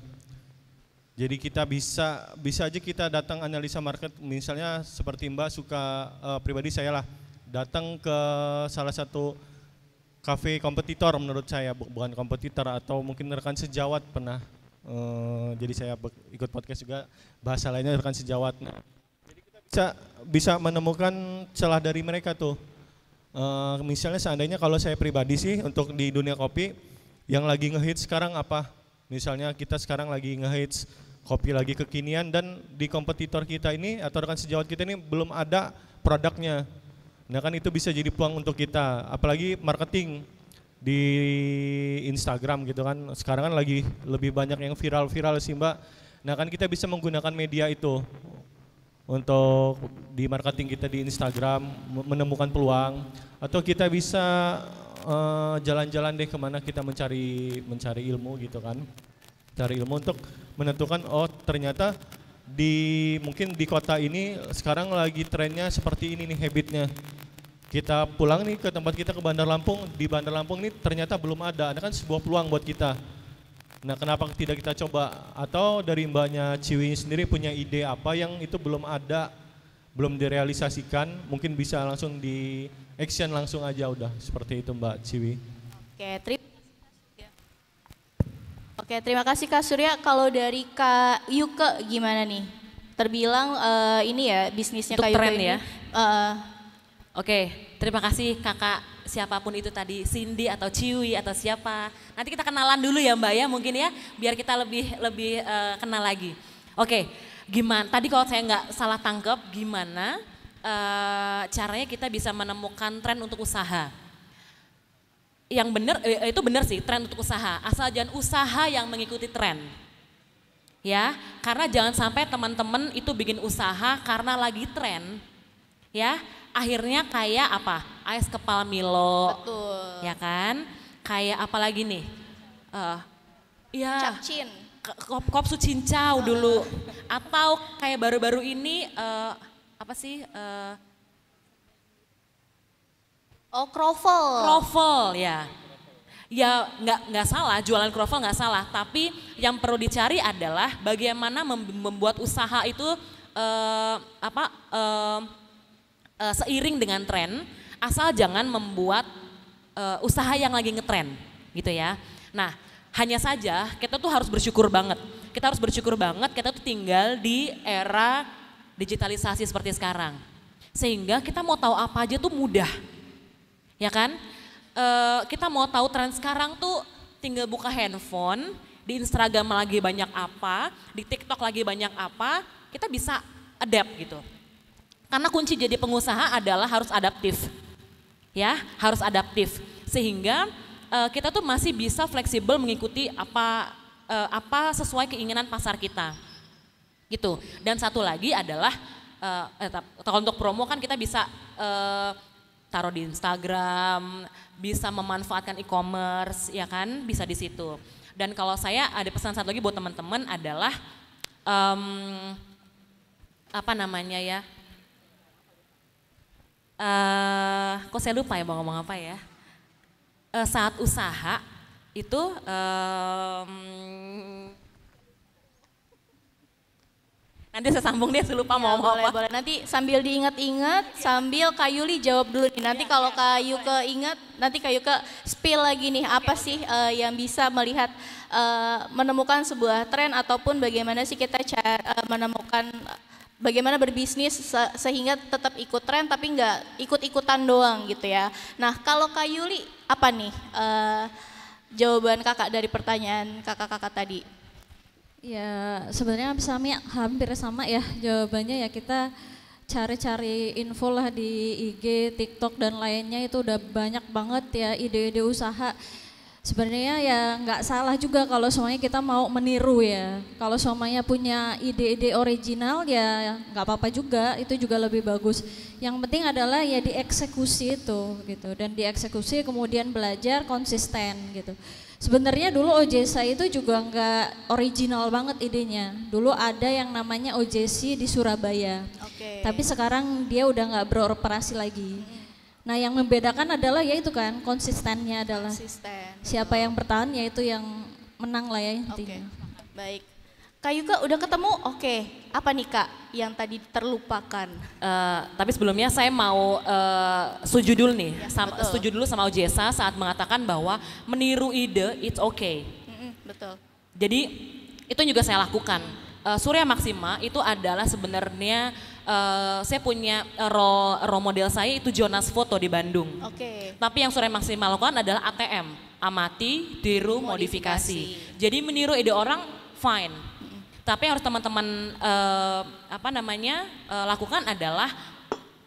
Jadi kita bisa bisa aja kita datang analisa market misalnya seperti Mbak suka uh, pribadi saya lah datang ke salah satu kafe kompetitor menurut saya bukan kompetitor atau mungkin rekan sejawat pernah uh, jadi saya ikut podcast juga bahasa lainnya rekan sejawat nah, jadi kita bisa bisa menemukan celah dari mereka tuh uh, misalnya seandainya kalau saya pribadi sih untuk di dunia kopi yang lagi ngehits sekarang apa misalnya kita sekarang lagi ngehits kopi lagi kekinian dan di kompetitor kita ini atau rekan sejawat kita ini belum ada produknya Nah kan itu bisa jadi peluang untuk kita, apalagi marketing di Instagram gitu kan. Sekarang kan lagi lebih banyak yang viral-viral sih Mbak. Nah kan kita bisa menggunakan media itu untuk di marketing kita di Instagram menemukan peluang atau kita bisa eh, jalan-jalan uh, deh kemana kita mencari mencari ilmu gitu kan cari ilmu untuk menentukan oh ternyata di mungkin di kota ini sekarang lagi trennya seperti ini nih habitnya. Kita pulang nih ke tempat kita ke Bandar Lampung, di Bandar Lampung ini ternyata belum ada. Ada kan sebuah peluang buat kita. Nah, kenapa tidak kita coba? Atau dari mbaknya Ciwi sendiri punya ide apa yang itu belum ada, belum direalisasikan, mungkin bisa langsung di action langsung aja udah seperti itu Mbak Ciwi. Oke, trip Oke, terima kasih Kak Surya. Kalau dari Kak Yuke gimana nih? Terbilang uh, ini ya bisnisnya Untuk Kak Yuke ini. ya. Uh, Oke, terima kasih kakak siapapun itu tadi, Cindy atau Ciwi atau siapa. Nanti kita kenalan dulu ya Mbak ya mungkin ya, biar kita lebih lebih uh, kenal lagi. Oke, gimana? Tadi kalau saya nggak salah tangkep, gimana uh, caranya kita bisa menemukan tren untuk usaha? yang benar eh, eh, itu benar sih tren untuk usaha. Asal jangan usaha yang mengikuti tren. Ya, karena jangan sampai teman-teman itu bikin usaha karena lagi tren. Ya, akhirnya kayak apa? Ais kepala Milo. Betul. Ya kan? Kayak apa lagi nih? Uh, ya. Capcin. Kop kopsu cincau dulu. Ah. Atau kayak baru-baru ini uh, apa sih? Uh, Oh kroffel. Kroffel ya. Ya nggak nggak salah jualan kroffel nggak salah tapi yang perlu dicari adalah bagaimana membuat usaha itu eh, apa eh, uh, seiring dengan tren asal jangan membuat eh, usaha yang lagi ngetren gitu ya. Nah hanya saja kita tuh harus bersyukur banget kita harus bersyukur banget kita tuh tinggal di era digitalisasi seperti sekarang. Sehingga kita mau tahu apa aja tuh mudah ya kan? E, kita mau tahu tren sekarang tuh tinggal buka handphone, di Instagram lagi banyak apa, di TikTok lagi banyak apa, kita bisa adapt gitu. Karena kunci jadi pengusaha adalah harus adaptif, ya harus adaptif. Sehingga e, kita tuh masih bisa fleksibel mengikuti apa e, apa sesuai keinginan pasar kita, gitu. Dan satu lagi adalah uh, untuk promo kan kita bisa uh, taruh di Instagram, bisa memanfaatkan e-commerce, ya kan, bisa di situ. Dan kalau saya ada pesan satu lagi buat teman-teman adalah um, apa namanya ya? Uh, kok saya lupa ya mau ngomong apa ya? Uh, saat usaha itu um, Nanti saya sambung deh, saya lupa ya, mau ngomong apa. Boleh. Nanti sambil diingat-ingat, sambil Kayuli jawab dulu nih. Nanti ya, kalau ya, Kayu ingat, nanti Kayu ke spill lagi nih. Apa iya. sih uh, yang bisa melihat, uh, menemukan sebuah tren ataupun bagaimana sih kita cara, uh, eh, menemukan bagaimana berbisnis se sehingga tetap ikut tren tapi nggak ikut-ikutan doang gitu ya. Nah kalau Kayuli apa nih uh, jawaban kakak dari pertanyaan kakak-kakak tadi? Ya sebenarnya sama, hampir sama ya jawabannya ya kita cari-cari info lah di IG, TikTok dan lainnya itu udah banyak banget ya ide-ide usaha. Sebenarnya ya nggak salah juga kalau semuanya kita mau meniru ya. Kalau semuanya punya ide-ide original ya nggak apa-apa juga, itu juga lebih bagus. Yang penting adalah ya dieksekusi itu gitu dan dieksekusi kemudian belajar konsisten gitu. Sebenarnya dulu OJSA itu juga nggak original banget idenya. Dulu ada yang namanya OJC di Surabaya. Okay. Tapi sekarang dia udah nggak beroperasi lagi. Hmm. Nah yang membedakan adalah ya itu kan konsistennya adalah Konsisten, siapa yang bertahan yaitu yang menang lah ya intinya. Okay. Baik, Kak Yuka udah ketemu? Oke, okay. apa nih Kak yang tadi terlupakan? Uh, tapi sebelumnya saya mau uh, setuju dulu nih, ya, sama, setuju dulu sama Ojesa saat mengatakan bahwa meniru ide it's okay. Mm -mm, betul. Jadi itu juga saya lakukan. Uh, Surya Maksima itu adalah sebenarnya uh, saya punya role, role model saya itu Jonas Foto di Bandung. Oke. Okay. Tapi yang Surya Maksima lakukan adalah ATM, amati, tiru, modifikasi. modifikasi. Jadi meniru ide orang fine tapi yang harus teman-teman eh, apa namanya eh, lakukan adalah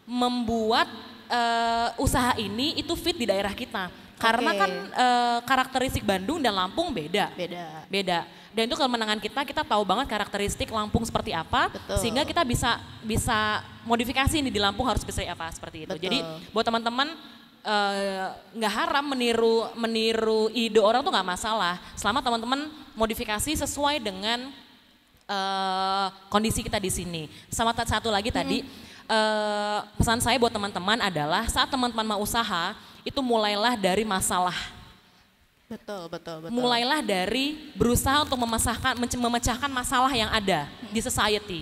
membuat eh, usaha ini itu fit di daerah kita. Karena okay. kan eh, karakteristik Bandung dan Lampung beda. Beda. Beda. Dan itu kemenangan kita, kita tahu banget karakteristik Lampung seperti apa, Betul. sehingga kita bisa bisa modifikasi ini di Lampung harus seperti apa seperti itu. Betul. Jadi buat teman-teman eh, nggak e, haram meniru meniru ide orang tuh nggak masalah selama teman-teman modifikasi sesuai dengan uh, kondisi kita di sini. Sama satu lagi tadi uh, pesan saya buat teman-teman adalah saat teman-teman mau usaha itu mulailah dari masalah. Betul, betul, betul. Mulailah dari berusaha untuk memecahkan, memecahkan masalah yang ada hmm. di society.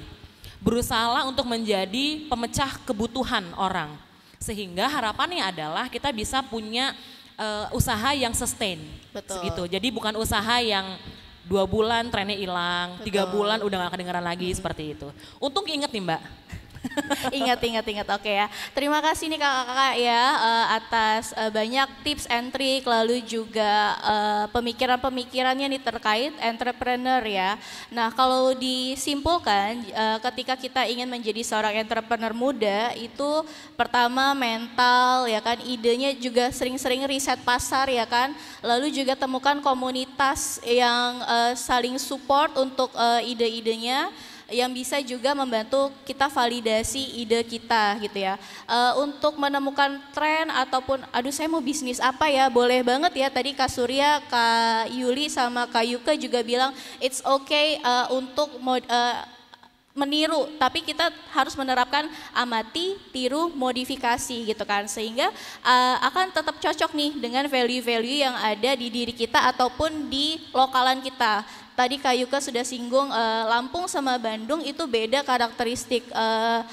Berusaha untuk menjadi pemecah kebutuhan orang. Sehingga harapannya adalah kita bisa punya uh, usaha yang sustain. Betul. Segitu. Jadi bukan usaha yang dua bulan trennya hilang, tiga bulan udah gak kedengeran lagi hmm. seperti itu. Untung inget nih mbak, ingat, ingat, ingat. Oke ya. Terima kasih nih kakak-kakak ya uh, atas uh, banyak tips and trick, lalu juga uh, pemikiran-pemikirannya nih terkait entrepreneur ya. Nah kalau disimpulkan, uh, ketika kita ingin menjadi seorang entrepreneur muda itu pertama mental ya kan, idenya juga sering-sering riset pasar ya kan, lalu juga temukan komunitas yang uh, saling support untuk uh, ide-idenya yang bisa juga membantu kita validasi ide kita gitu ya. Uh, untuk menemukan tren ataupun aduh saya mau bisnis apa ya, boleh banget ya tadi Kak Surya, Kak Yuli sama Kak Yuka juga bilang it's okay uh, untuk mod, uh, meniru, tapi kita harus menerapkan amati, tiru, modifikasi gitu kan. Sehingga uh, akan tetap cocok nih dengan value-value yang ada di diri kita ataupun di lokalan kita tadi Kak sudah singgung uh, Lampung sama Bandung itu beda karakteristik uh,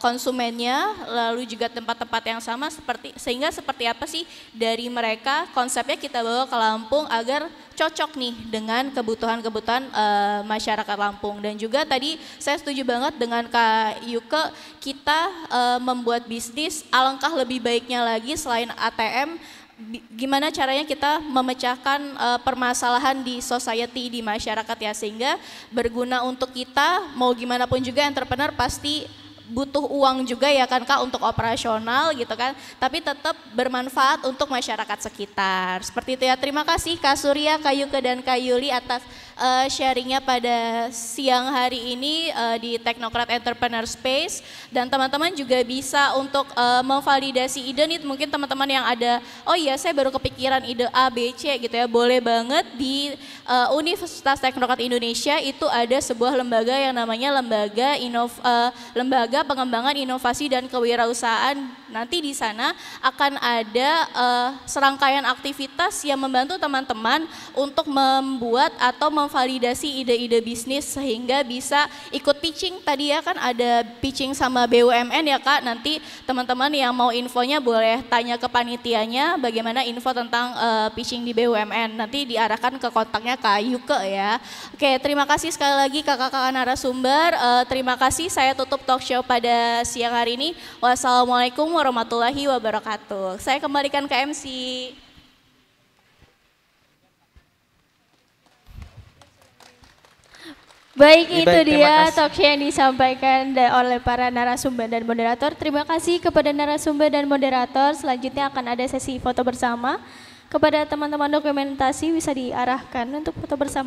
konsumennya, lalu juga tempat-tempat yang sama seperti sehingga seperti apa sih dari mereka konsepnya kita bawa ke Lampung agar cocok nih dengan kebutuhan-kebutuhan uh, masyarakat Lampung dan juga tadi saya setuju banget dengan Kak Yuke kita uh, membuat bisnis alangkah lebih baiknya lagi selain ATM gimana caranya kita memecahkan uh, permasalahan di society di masyarakat ya sehingga berguna untuk kita mau gimana pun juga entrepreneur pasti butuh uang juga ya kan kak untuk operasional gitu kan tapi tetap bermanfaat untuk masyarakat sekitar seperti itu ya terima kasih kak Surya Kak Yuka dan Kak Yuli atas uh, sharingnya pada siang hari ini uh, di Teknokrat Entrepreneur Space dan teman-teman juga bisa untuk uh, memvalidasi ide nih mungkin teman-teman yang ada oh iya saya baru kepikiran ide A B C gitu ya boleh banget di uh, Universitas Teknokrat Indonesia itu ada sebuah lembaga yang namanya lembaga inov uh, lembaga pengembangan inovasi dan kewirausahaan Nanti di sana akan ada uh, serangkaian aktivitas yang membantu teman-teman untuk membuat atau memvalidasi ide-ide bisnis sehingga bisa ikut pitching. Tadi ya kan ada pitching sama BUMN ya Kak. Nanti teman-teman yang mau infonya boleh tanya ke panitianya bagaimana info tentang uh, pitching di BUMN. Nanti diarahkan ke kontaknya Kak Yuke ya. Oke, terima kasih sekali lagi kakak-kakak narasumber. Uh, terima kasih saya tutup talk show pada siang hari ini. Wassalamualaikum warahmatullahi wabarakatuh. Saya kembalikan ke MC. Baik, itu dia talk yang disampaikan oleh para narasumber dan moderator. Terima kasih kepada narasumber dan moderator. Selanjutnya akan ada sesi foto bersama. Kepada teman-teman dokumentasi bisa diarahkan untuk foto bersama.